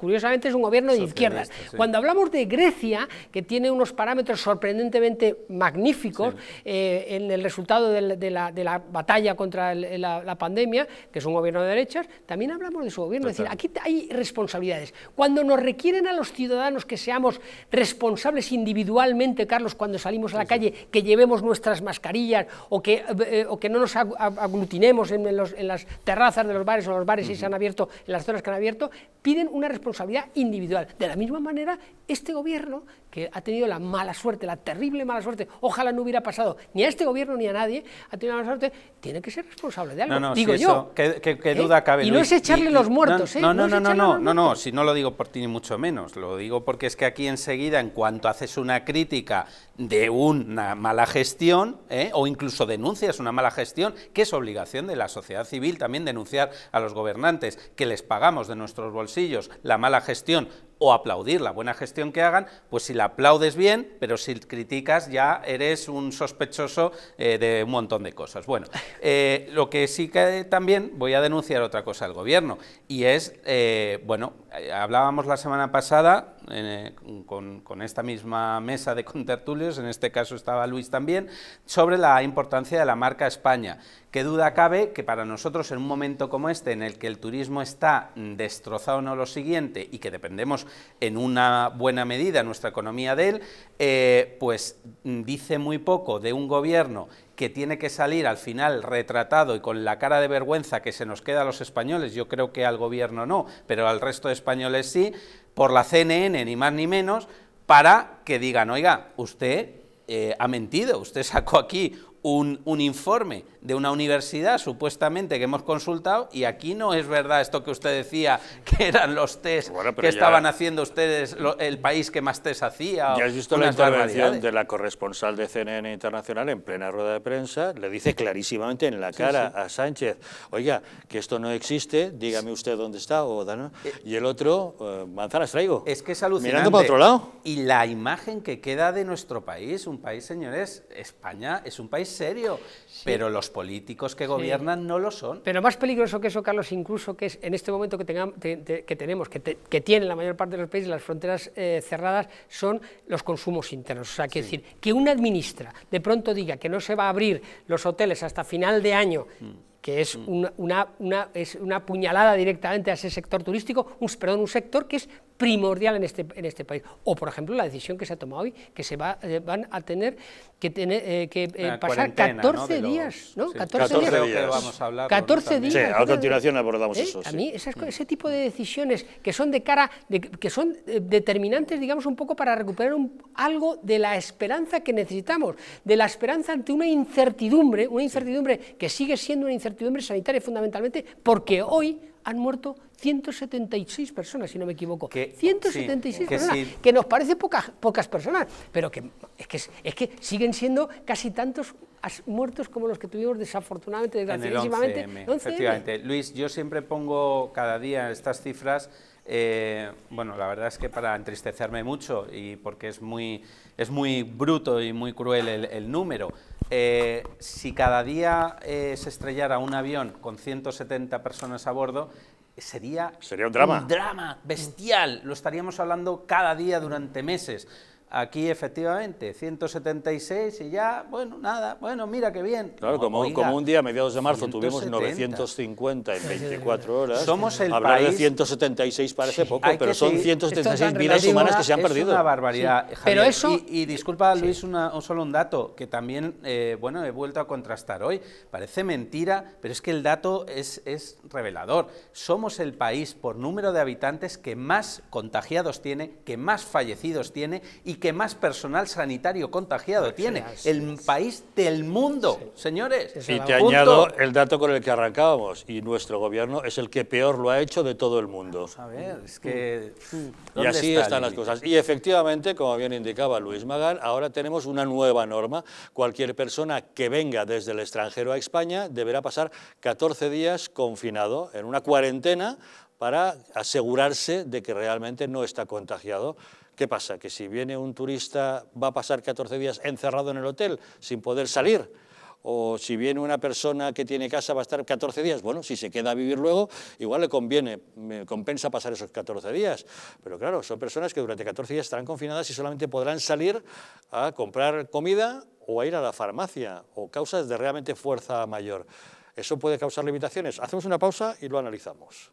curiosamente es un gobierno de izquierdas. Cuando hablamos de Grecia, que tiene unos parámetros sorprendentemente magníficos eh, en el resultado de, la la batalla contra la, pandemia, que es un gobierno de derechas, también hablamos de su gobierno. Es decir, aquí hay responsabilidades. Cuando nos requieren a los ciudadanos que seamos responsables individualmente, Carlos, cuando salimos a la calle, que llevemos nuestras mascarillas o que, eh, que no nos aglutinemos en, las terrazas de los bares o los bares si se han abierto, en las zonas que han abierto, piden una responsabilidad individual. De la misma manera, este gobierno, que ha tenido la mala suerte, la terrible mala suerte, ojalá no hubiera pasado ni a este gobierno ni a nadie, ha tenido la mala suerte tiene que ser responsable de algo. digo yo. ¿eh? duda cabe. Y no es echarle los muertos, ¿eh? no, No, no, no, no, no, no, si no lo digo por ti ni mucho menos. Lo digo porque es que aquí enseguida, en cuanto haces una crítica de una mala gestión, ¿eh? o incluso denuncias una mala gestión, que es obligación de la sociedad civil también denunciar a los gobernantes, que les pagamos de nuestros bolsillos la mala gestión o aplaudir la buena gestión que hagan, pues si la aplaudes bien, pero si criticas ya eres un sospechoso eh, de un montón de cosas. Bueno, eh, lo que sí que también voy a denunciar otra cosa al gobierno y es, eh, bueno, hablábamos la semana pasada con, con, esta misma mesa de contertulios, en este caso estaba Luis también, sobre la importancia de la marca España Qué duda cabe que para nosotros en un momento como este, en el que el turismo está destrozado no lo siguiente y que dependemos en una buena medida nuestra economía de él, eh, pues mm, dice muy poco de un gobierno que tiene que salir al final retratado y con la cara de vergüenza que se nos queda a los españoles, yo creo que al gobierno no, pero al resto de españoles sí, por la CNN ni más ni menos, para que digan, oiga, usted eh, ha mentido, usted sacó aquí un, informe de una universidad supuestamente que hemos consultado y aquí no es verdad esto que usted decía que eran los test que estaban haciendo ustedes el país que más test hacía. Ya has visto la intervención de la corresponsal de CNN Internacional en plena rueda de prensa, le dice clarísimamente en la cara a Sánchez, oiga, que esto no existe, dígame usted dónde está eh, y el otro, eh, manzanas traigo. Es que es alucinante. Mirando para otro lado. Y la imagen que queda de nuestro país, un país, señores, España es un país serio. Pero los políticos que gobiernan no lo son. Pero más peligroso que eso, Carlos, incluso que es en este momento que, que tenemos, que, tiene la mayor parte de los países las fronteras eh, cerradas, son los consumos internos. O sea, que decir, que una administra de pronto diga que no se va a abrir los hoteles hasta final de año. Mm. que es mm. una, es una puñalada directamente a ese sector turístico, un, perdón, un sector que es primordial en este, en este país. O, por ejemplo, la decisión que se ha tomado hoy, que se va, eh, van a tener que, tener, eh, que eh, pasar 14 días, ¿no? 14, días. a días. a continuación abordamos eso. A mí ese tipo de decisiones que son de cara, de, que son determinantes, digamos, un poco para recuperar algo de la esperanza que necesitamos, de la esperanza ante una incertidumbre, una incertidumbre que sigue siendo una incertidumbre sanitaria fundamentalmente, porque hoy han muerto 176 personas, si no me equivoco. 176 personas, que nos parece pocas personas, pero que es, que es que siguen siendo casi tantos muertos como los que tuvimos desafortunadamente, desgraciadamente. Efectivamente. Luis, yo siempre pongo cada día estas cifras eh, bueno, la verdad es que para entristecerme mucho y porque es muy, es muy bruto y muy cruel el número. Eh, si cada día eh, se estrellara un avión con 170 personas a bordo, sería, un, drama. un drama bestial. Lo estaríamos hablando cada día durante meses. Aquí efectivamente, 176 y ya, bueno, nada, bueno, mira qué bien. Claro, como, un día a mediados de marzo tuvimos 950 en 24 horas. Somos el Hablar país... de 176 parece poco, pero son 176 vidas humanas que se han perdido. Es una barbaridad, Pero eso... Y, disculpa, Luis, solo un dato que también, eh, bueno, he vuelto a contrastar hoy. Parece mentira, pero es que el dato es, es revelador. Somos el país por número de habitantes que más contagiados tiene, que más fallecidos tiene y que más personal sanitario contagiado tiene. el país del mundo, señores. Y te añado el dato con el que arrancábamos. Y nuestro gobierno es el que peor lo ha hecho de todo el mundo. Mm. Mm, y así están las cosas. Y efectivamente, como bien indicaba Luis Magal, ahora tenemos una nueva norma. Cualquier persona que venga desde el extranjero a España deberá pasar 14 días confinado en una cuarentena para asegurarse de que realmente no está contagiado. ¿Qué pasa? Que si viene un turista va a pasar 14 días encerrado en el hotel sin poder salir. O si viene una persona que tiene casa va a estar 14 días. Bueno, si se queda a vivir luego, igual le conviene, me compensa pasar esos 14 días. Pero claro, son personas que durante 14 días estarán confinadas y solamente podrán salir a comprar comida o a ir a la farmacia o causas de realmente fuerza mayor. ¿Eso puede causar limitaciones? Hacemos una pausa y lo analizamos.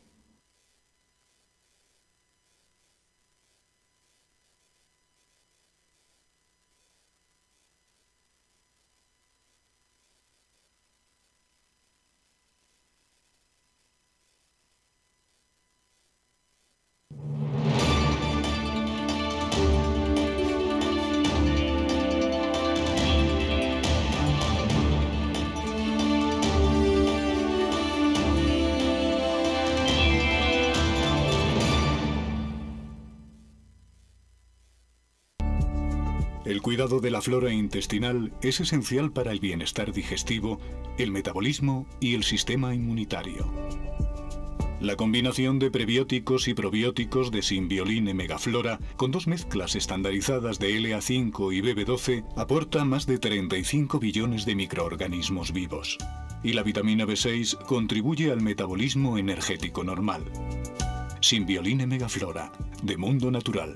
cuidado de la flora intestinal es esencial para el bienestar digestivo, el metabolismo y el sistema inmunitario. La combinación de prebióticos y probióticos de Simbioline Megaflora con dos mezclas estandarizadas de LA5 y BB12 aporta más de 35 billones de microorganismos vivos. Y la vitamina B6 contribuye al metabolismo energético normal. Simbioline Megaflora, de Mundo Natural.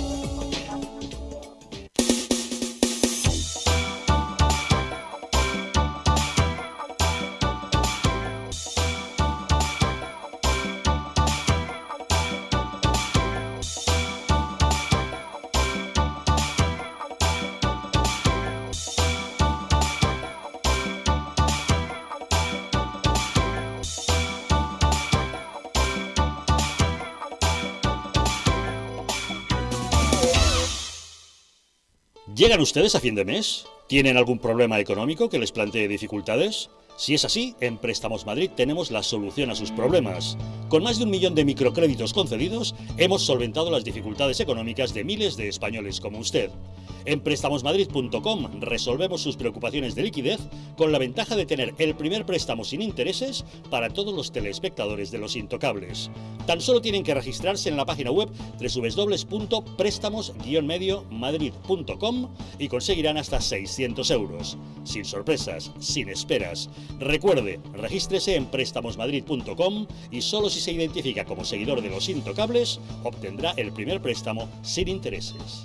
ustedes a fin de mes? ¿Tienen algún problema económico que les plantee dificultades? Si es así, en Préstamos Madrid tenemos la solución a sus problemas. Con más de un millón de microcréditos concedidos, hemos solventado las dificultades económicas de miles de españoles como usted. En préstamosmadrid.com resolvemos sus preocupaciones de liquidez con la ventaja de tener el primer préstamo sin intereses para todos los telespectadores de Los Intocables. Tan solo tienen que registrarse en la página web medio madridcom y conseguirán hasta 600 euros. Sin sorpresas, sin esperas. Recuerde, regístrese en préstamosmadrid.com y solo si se identifica como seguidor de los intocables, obtendrá el primer préstamo sin intereses.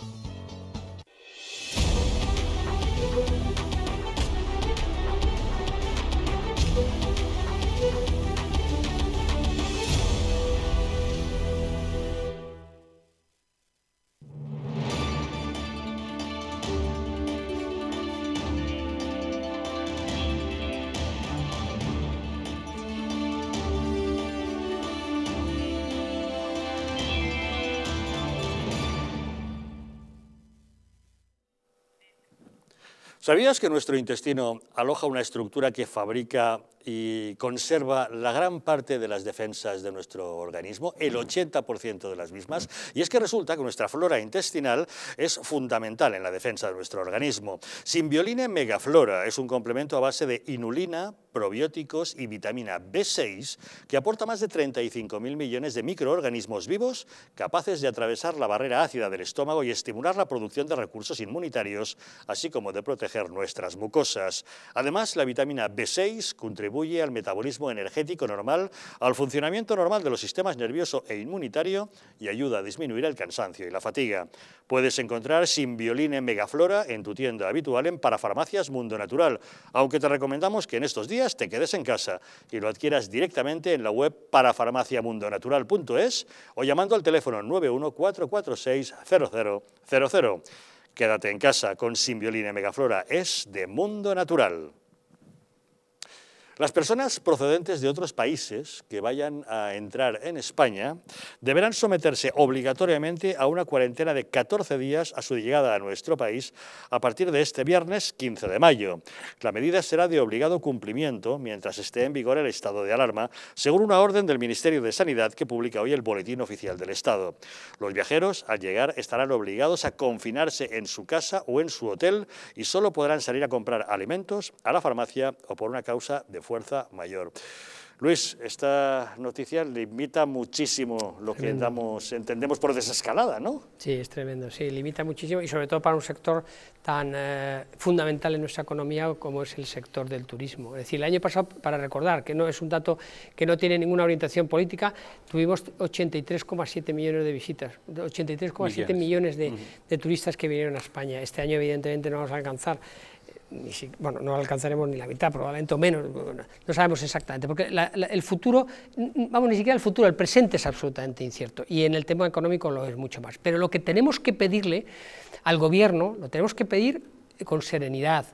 ¿Sabías que nuestro intestino aloja una estructura que fabrica y conserva la gran parte de las defensas de nuestro organismo, el 80% de las mismas, y es que resulta que nuestra flora intestinal es fundamental en la defensa de nuestro organismo. Simbioline megaflora es un complemento a base de inulina, probióticos y vitamina B6 que aporta más de 35.000 millones de microorganismos vivos capaces de atravesar la barrera ácida del estómago y estimular la producción de recursos inmunitarios, así como de proteger nuestras mucosas. Además, la vitamina B6 contribuye al metabolismo energético normal, al funcionamiento normal de los sistemas nervioso e inmunitario y ayuda a disminuir el cansancio y la fatiga. Puedes encontrar Simbioline Megaflora en tu tienda habitual en Parafarmacias Mundo Natural, aunque te recomendamos que en estos días te quedes en casa y lo adquieras directamente en la web parafarmaciamundonatural.es o llamando al teléfono 914460000. Quédate en casa con Simbioline Megaflora, es de Mundo Natural. Las personas procedentes de otros países que vayan a entrar en España deberán someterse obligatoriamente a una cuarentena de 14 días a su llegada a nuestro país a partir de este viernes 15 de mayo. La medida será de obligado cumplimiento mientras esté en vigor el estado de alarma, según una orden del Ministerio de Sanidad que publica hoy el Boletín Oficial del Estado. Los viajeros, al llegar, estarán obligados a confinarse en su casa o en su hotel y solo podrán salir a comprar alimentos a la farmacia o por una causa de fuerza mayor. Luis, esta noticia limita muchísimo lo que entendemos por desescalada, ¿no? Sí, es tremendo, sí, limita muchísimo y sobre todo para un sector tan eh, fundamental en nuestra economía como es el sector del turismo. Es decir, el año pasado, para recordar, que no es un dato que no tiene ninguna orientación política, tuvimos 83,7 millones de visitas, 83,7 millones, de turistas que vinieron a España. Este año, evidentemente, no vamos a alcanzar bueno, no alcanzaremos ni la mitad, probablemente o menos, no sabemos exactamente, porque el futuro, mm, vamos, ni siquiera el futuro, el presente es absolutamente incierto, y en el tema económico lo es mucho más. Pero lo que tenemos que pedirle al gobierno, lo tenemos que pedir con serenidad,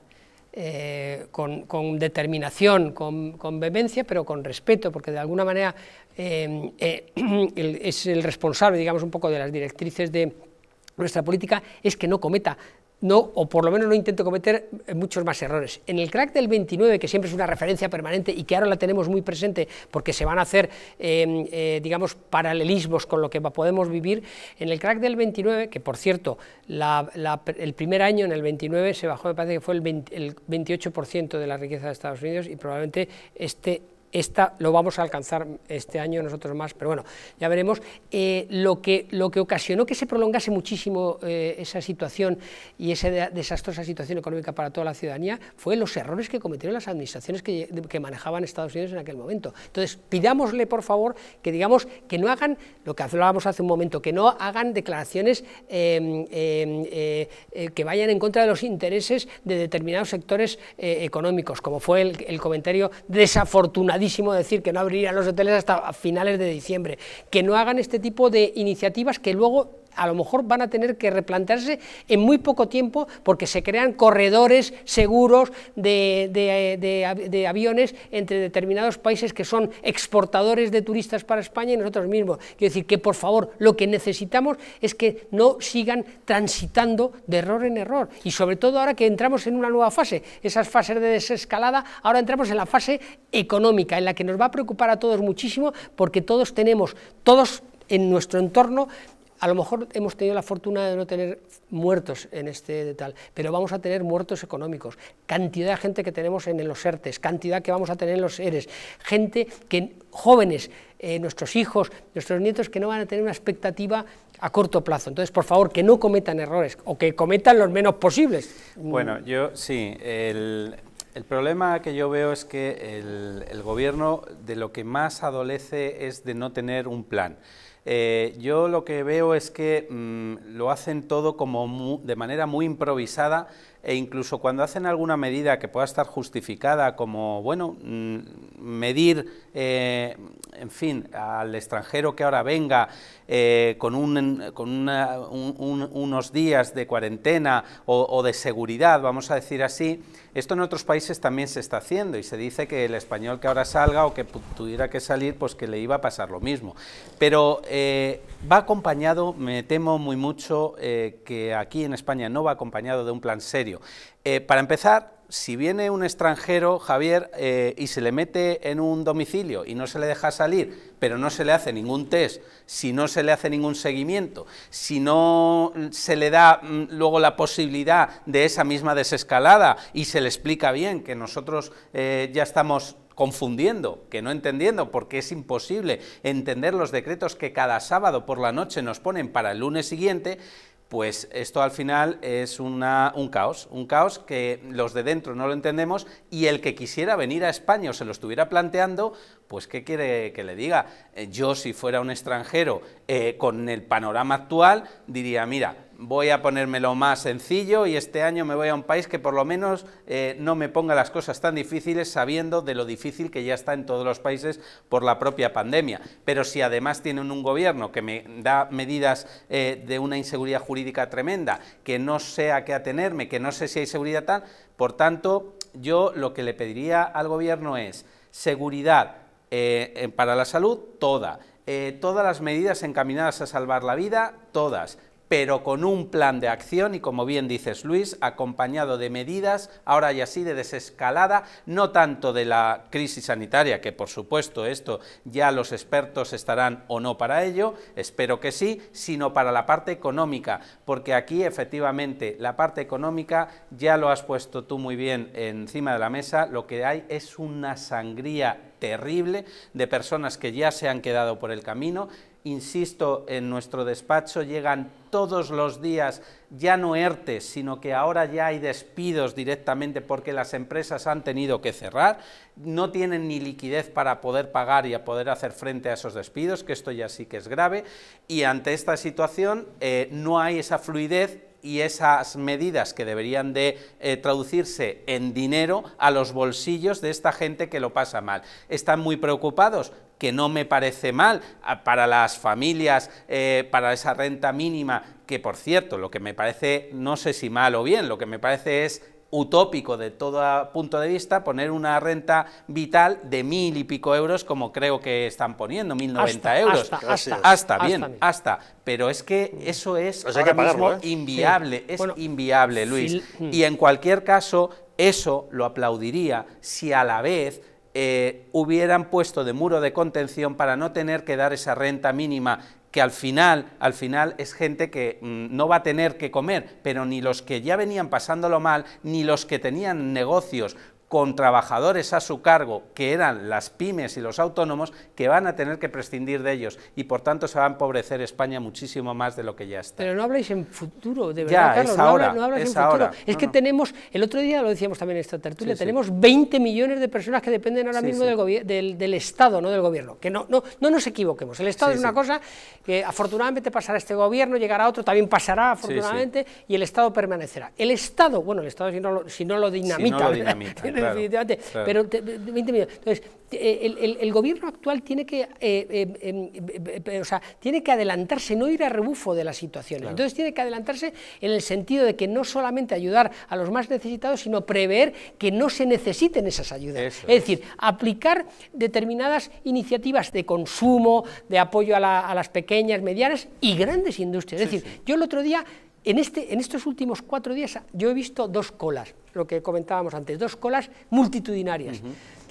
eh, con, determinación, con, vehemencia, pero con respeto, porque de alguna manera eh, eh, es el responsable, digamos, un poco de las directrices de nuestra política, es que no cometa no, o por lo menos no intento cometer eh, muchos más errores. En el crack del 29, que siempre es una referencia permanente y que ahora la tenemos muy presente porque se van a hacer, em, eh, digamos, paralelismos con lo que podemos vivir, en el crack del 29, que por cierto, el primer año, en el 29, se bajó, me parece que fue el, el 28% de la riqueza de Estados Unidos y probablemente este esta lo vamos a alcanzar este año nosotros más, pero bueno, ya veremos. Eh, lo, que, lo que ocasionó que se prolongase muchísimo eh, esa situación y esa desastrosa situación económica para toda la ciudadanía fue los errores que cometieron las administraciones que, manejaban Estados Unidos en aquel momento. Entonces, pidámosle, por favor, que digamos que no hagan lo que hablábamos hace un momento, que no hagan declaraciones em, em, eh, que vayan en contra de los intereses de determinados sectores económicos, como fue el, el comentario desafortunado decir que no abrirán los hoteles hasta finales de diciembre, que no hagan este tipo de iniciativas que luego a lo mejor van a tener que replantearse en muy poco tiempo porque se crean corredores seguros de, aviones entre determinados países que son exportadores de turistas para España y nosotros mismos. Quiero decir que, por favor, lo que necesitamos es que no sigan transitando de error en error y sobre todo ahora que entramos en una nueva fase, esas fases de desescalada, ahora entramos en la fase económica, en la que nos va a preocupar a todos muchísimo porque todos tenemos, todos en nuestro entorno a lo mejor hemos tenido la fortuna de no tener muertos en este tal, pero vamos a tener muertos económicos, cantidad de gente que tenemos en los ERTES, cantidad que vamos a tener en los ERES, gente que, jóvenes, eh, nuestros hijos, nuestros nietos, que no van a tener una expectativa a corto plazo. Entonces, por favor, que no cometan errores, o que cometan los menos posibles. Bueno, yo sí, el, problema que yo veo es que el, gobierno de lo que más adolece es de no tener un plan. Eh, yo lo que veo es que mm, lo hacen todo como de manera muy improvisada e incluso cuando hacen alguna medida que pueda estar justificada, como bueno mm, medir, eh, en fin, al extranjero que ahora venga, eh, con, unos días de cuarentena o, de seguridad, vamos a decir así, esto en otros países también se está haciendo y se dice que el español que ahora salga o que tuviera que salir, pues que le iba a pasar lo mismo. Pero eh, va acompañado, me temo muy mucho, eh, que aquí en España no va acompañado de un plan serio. para empezar, si viene un extranjero, Javier, eh, y se le mete en un domicilio y no se le deja salir, pero no se le hace ningún test, si no se le hace ningún seguimiento, si no se le da mm, luego la posibilidad de esa misma desescalada y se le explica bien que nosotros eh, ya estamos confundiendo, que no entendiendo, porque es imposible entender los decretos que cada sábado por la noche nos ponen para el lunes siguiente, pues esto al final es un caos, un caos que los de dentro no lo entendemos y el que quisiera venir a España o se lo estuviera planteando, pues ¿qué quiere que le diga? Eh, yo si fuera un extranjero eh, con el panorama actual diría, mira, voy a ponérmelo más sencillo y este año me voy a un país que por lo menos eh, no me ponga las cosas tan difíciles sabiendo de lo difícil que ya está en todos los países por la propia pandemia. Pero si además tienen un gobierno que me da medidas eh, de una inseguridad jurídica tremenda, que no sé a qué atenerme, que no sé si hay seguridad tal, por tanto, yo lo que le pediría al gobierno es seguridad eh, para la salud toda, todas las medidas encaminadas a salvar la vida, todas pero con un plan de acción y, como bien dices Luis, acompañado de medidas, ahora ya sí, de desescalada, no tanto de la crisis sanitaria, que por supuesto esto ya los expertos estarán o no para ello, espero que sí, sino para la parte económica, porque aquí efectivamente la parte económica, ya lo has puesto tú muy bien encima de la mesa, lo que hay es una sangría terrible de personas que ya se han quedado por el camino insisto, en nuestro despacho llegan todos los días ya no ERTE, sino que ahora ya hay despidos directamente porque las empresas han tenido que cerrar, no tienen ni liquidez para poder pagar y a poder hacer frente a esos despidos, que esto ya sí que es grave, y ante esta situación eh, no hay esa fluidez y esas medidas que deberían de eh, traducirse en dinero a los bolsillos de esta gente que lo pasa mal. Están muy preocupados, que no me parece mal ah, para las familias, eh, para esa renta mínima, que por cierto, lo que me parece, no sé si mal o bien, lo que me parece es utópico de todo punto de vista poner una renta vital de mil y pico euros como creo que están poniendo, mil noventa euros. Hasta, bien, hasta, Pero es que mm. eso es ¿eh? inviable, es inviable, Luis. Mm. Y en cualquier caso, eso lo aplaudiría si a la vez eh, hubieran puesto de muro de contención para no tener que dar esa renta mínima que al final, al final es gente que mm, no va a tener que comer, pero ni los que ya venían pasándolo mal, ni los que tenían negocios con trabajadores a su cargo, que eran las pymes y los autónomos, que van a tener que prescindir de ellos y por tanto se va a empobrecer España muchísimo más de lo que ya está. Pero no habláis en futuro, de verdad, ahora, no, habláis en futuro. Es que tenemos, el otro día lo decíamos también en esta tertulia, tenemos 20 millones de personas que dependen ahora mismo del, Estado, no del gobierno, que no, no, no nos equivoquemos, el Estado es una cosa que afortunadamente pasará este gobierno, llegará otro, también pasará afortunadamente y el Estado permanecerá. El Estado, bueno, el Estado si no lo, si no lo dinamita definitivamente, pero Entonces, el, gobierno actual tiene que, eh, em, em, eh, tiene que adelantarse, no ir a rebufo de las situaciones. Entonces tiene que adelantarse en el sentido de que no solamente ayudar a los más necesitados, sino prever que no se necesiten esas ayudas. es decir, aplicar determinadas iniciativas de consumo, de apoyo a, las pequeñas, medianas y grandes industrias. Es decir, yo el otro día en, este, en estos últimos cuatro días yo he visto dos colas, lo que comentábamos antes, dos colas multitudinarias.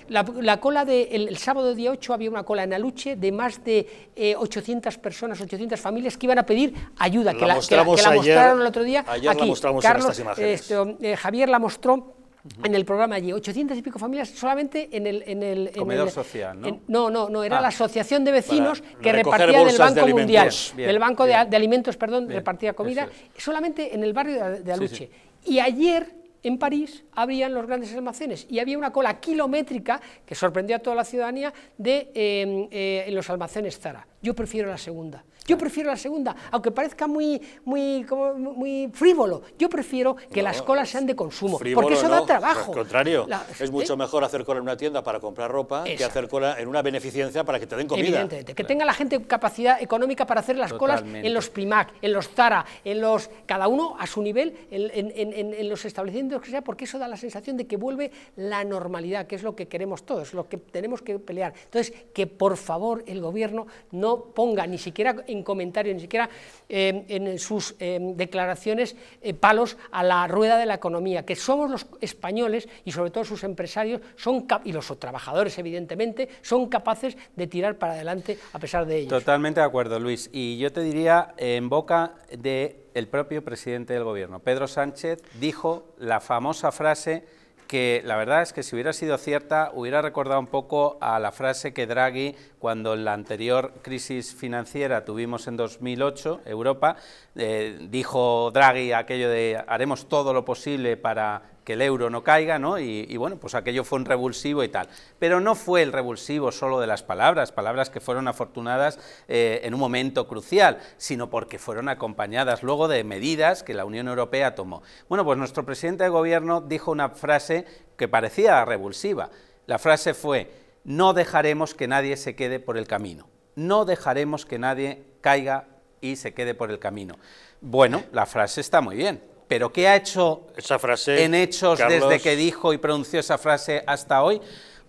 La, cola del el sábado día 8 había una cola en Aluche de más de 800 eh, personas, 800 familias que iban a pedir ayuda, que, la, que, la, mostraron el otro día. Ayer aquí. la mostramos Carlos, en estas imágenes. Eh, Javier la mostró en el programa allí, 800 y pico familias solamente en el... En el Comedor social, ¿no? no, no, no, era ah. la asociación de vecinos que repartía del Banco Mundial, del Banco de, Alimentos, perdón, repartía comida, solamente en el barrio de, Aluche. Y ayer en París abrían los grandes almacenes y había una cola kilométrica que sorprendió a toda la ciudadanía de em, eh, los almacenes Zara. Yo prefiero la segunda. Yo prefiero la segunda, aunque parezca muy, muy, muy frívolo. Yo prefiero que las colas sean de consumo, porque eso da trabajo. Al contrario, es mucho ¿eh? mejor hacer cola en una tienda para comprar ropa que hacer cola en una beneficencia para que te den comida. Evidentemente, que tenga la gente capacidad económica para hacer las colas en los Primac, en los Zara, en los cada uno a su nivel, en, en, los establecimientos que sea, porque eso da la sensación de que vuelve la normalidad, que es lo que queremos todos, lo que tenemos que pelear. Entonces, que por favor el gobierno no ponga ni siquiera en comentarios, ni siquiera em, en sus em, declaraciones eh, palos a la rueda de la economía, que somos los españoles y sobre todo sus empresarios son y los trabajadores evidentemente son capaces de tirar para adelante a pesar de ello. Totalmente de acuerdo, Luis. Y yo te diría en boca de el propio presidente del gobierno, Pedro Sánchez, dijo la famosa frase que la verdad es que si hubiera sido cierta hubiera recordado un poco a la frase que Draghi cuando la anterior crisis financiera tuvimos en 2008 Europa, eh, dijo Draghi aquello de haremos todo lo posible para que el euro no caiga, ¿no? Y, bueno, pues aquello fue un revulsivo y tal. Pero no fue el revulsivo solo de las palabras, palabras que fueron afortunadas eh, en un momento crucial, sino porque fueron acompañadas luego de medidas que la Unión Europea tomó. Bueno, pues nuestro presidente de gobierno dijo una frase que parecía revulsiva. La frase fue, no dejaremos que nadie se quede por el camino, no dejaremos que nadie caiga y se quede por el camino. Bueno, la frase está muy bien, pero ¿qué ha hecho en hechos desde que dijo y pronunció esa frase hasta hoy?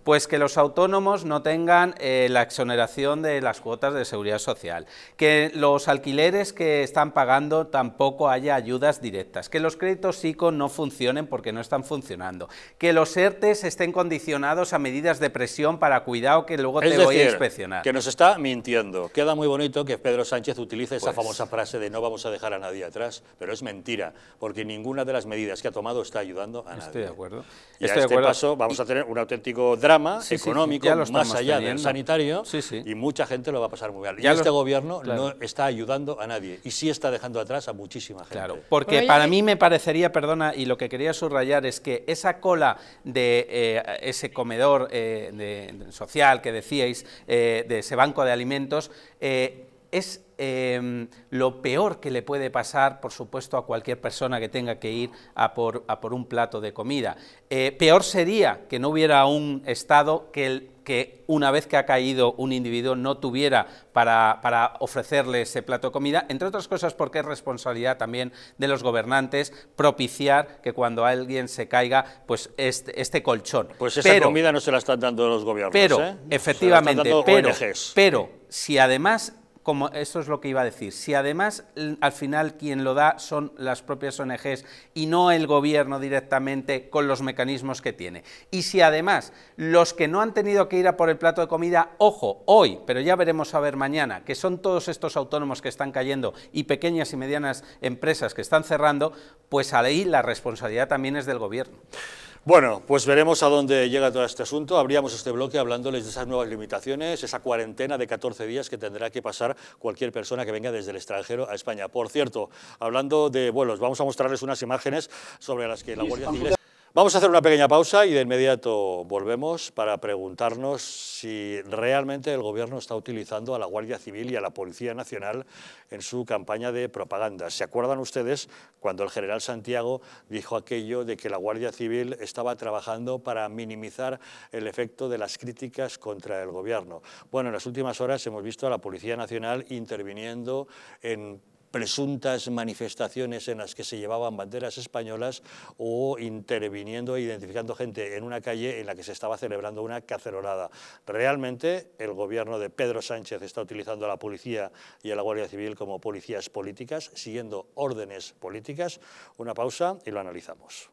Pues que los autónomos no tengan eh, la exoneración de las cuotas de seguridad social, que los alquileres que están pagando tampoco haya ayudas directas, que los créditos ICO no funcionen porque no están funcionando, que los ERTES estén condicionados a medidas de presión para cuidado que luego te voy a inspeccionar. que nos está mintiendo. Queda muy bonito que Pedro Sánchez utilice esa pues famosa frase de no vamos a dejar a nadie atrás, pero es mentira, porque ninguna de las medidas que ha tomado está ayudando a nadie. Estoy de acuerdo. Y este paso vamos a tener un auténtico drama económico más allá del sanitario y mucha gente lo va a pasar muy mal. y este gobierno no está ayudando a nadie y sí está dejando atrás a muchísima gente. Claro, porque para mí me parecería, perdona, y lo que quería subrayar es que esa cola de eh, ese comedor eh, social que decíais, eh, de ese banco de alimentos, es Em, lo peor que le puede pasar, por supuesto, a cualquier persona que tenga que ir a por, un plato de comida. Eh, peor sería que no hubiera un Estado que, una vez que ha caído un individuo no tuviera para, ofrecerle ese plato de comida, entre otras cosas porque es responsabilidad también de los gobernantes propiciar que cuando alguien se caiga, pues este, este colchón. Pues esa comida no se la están dando los gobiernos. Pero, ¿eh? efectivamente, pero si además como eso es lo que iba a decir, si además al final quien lo da son las propias ONGs y no el gobierno directamente con los mecanismos que tiene, y si además los que no han tenido que ir a por el plato de comida, ojo, hoy, pero ya veremos a ver mañana, que son todos estos autónomos que están cayendo y pequeñas y medianas empresas que están cerrando, pues ahí la responsabilidad también es del gobierno. Bueno, pues veremos a dónde llega todo este asunto. Abríamos este bloque hablándoles de esas nuevas limitaciones, esa cuarentena de 14 días que tendrá que pasar cualquier persona que venga desde el extranjero a España. Por cierto, hablando de vuelos, vamos a mostrarles unas imágenes sobre las que la Guardia Civil... Vamos a hacer una pequeña pausa y de inmediato volvemos para preguntarnos si realmente el gobierno está utilizando a la Guardia Civil y a la Policía Nacional en su campaña de propaganda. ¿Se acuerdan ustedes cuando el general Santiago dijo aquello de que la Guardia Civil estaba trabajando para minimizar el efecto de las críticas contra el gobierno? Bueno, en las últimas horas hemos visto a la Policía Nacional interviniendo en presuntas manifestaciones en las que se llevaban banderas españolas o interviniendo e identificando gente en una calle en la que se estaba celebrando una cacerolada. Realmente el gobierno de Pedro Sánchez está utilizando a la policía y a la Guardia Civil como policías políticas, siguiendo órdenes políticas. Una pausa y lo analizamos.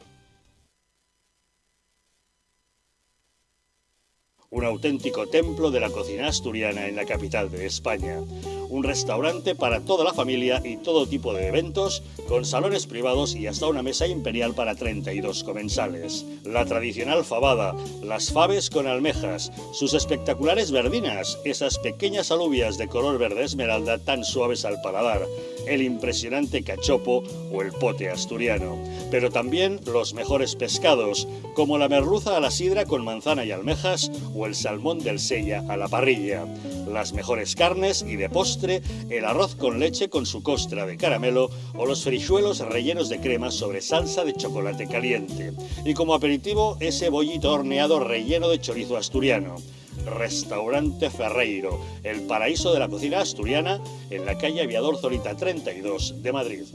un auténtico templo de la cocina asturiana en la capital de España. Un restaurante para toda la familia y todo tipo de eventos, con salones privados y hasta una mesa imperial para 32 comensales. La tradicional fabada, las faves con almejas, sus espectaculares verdinas, esas pequeñas alubias de color verde esmeralda tan suaves al paladar el impresionante cachopo o el pote asturiano, pero también los mejores pescados, como la merluza a la sidra con manzana y almejas o el salmón del sella a la parrilla, las mejores carnes y de postre el arroz con leche con su costra de caramelo o los frijuelos rellenos de crema sobre salsa de chocolate caliente, y como aperitivo ese bollito horneado relleno de chorizo asturiano. Restaurante Ferreiro, el paraíso de la cocina asturiana en la calle Aviador Zorita 32 de Madrid.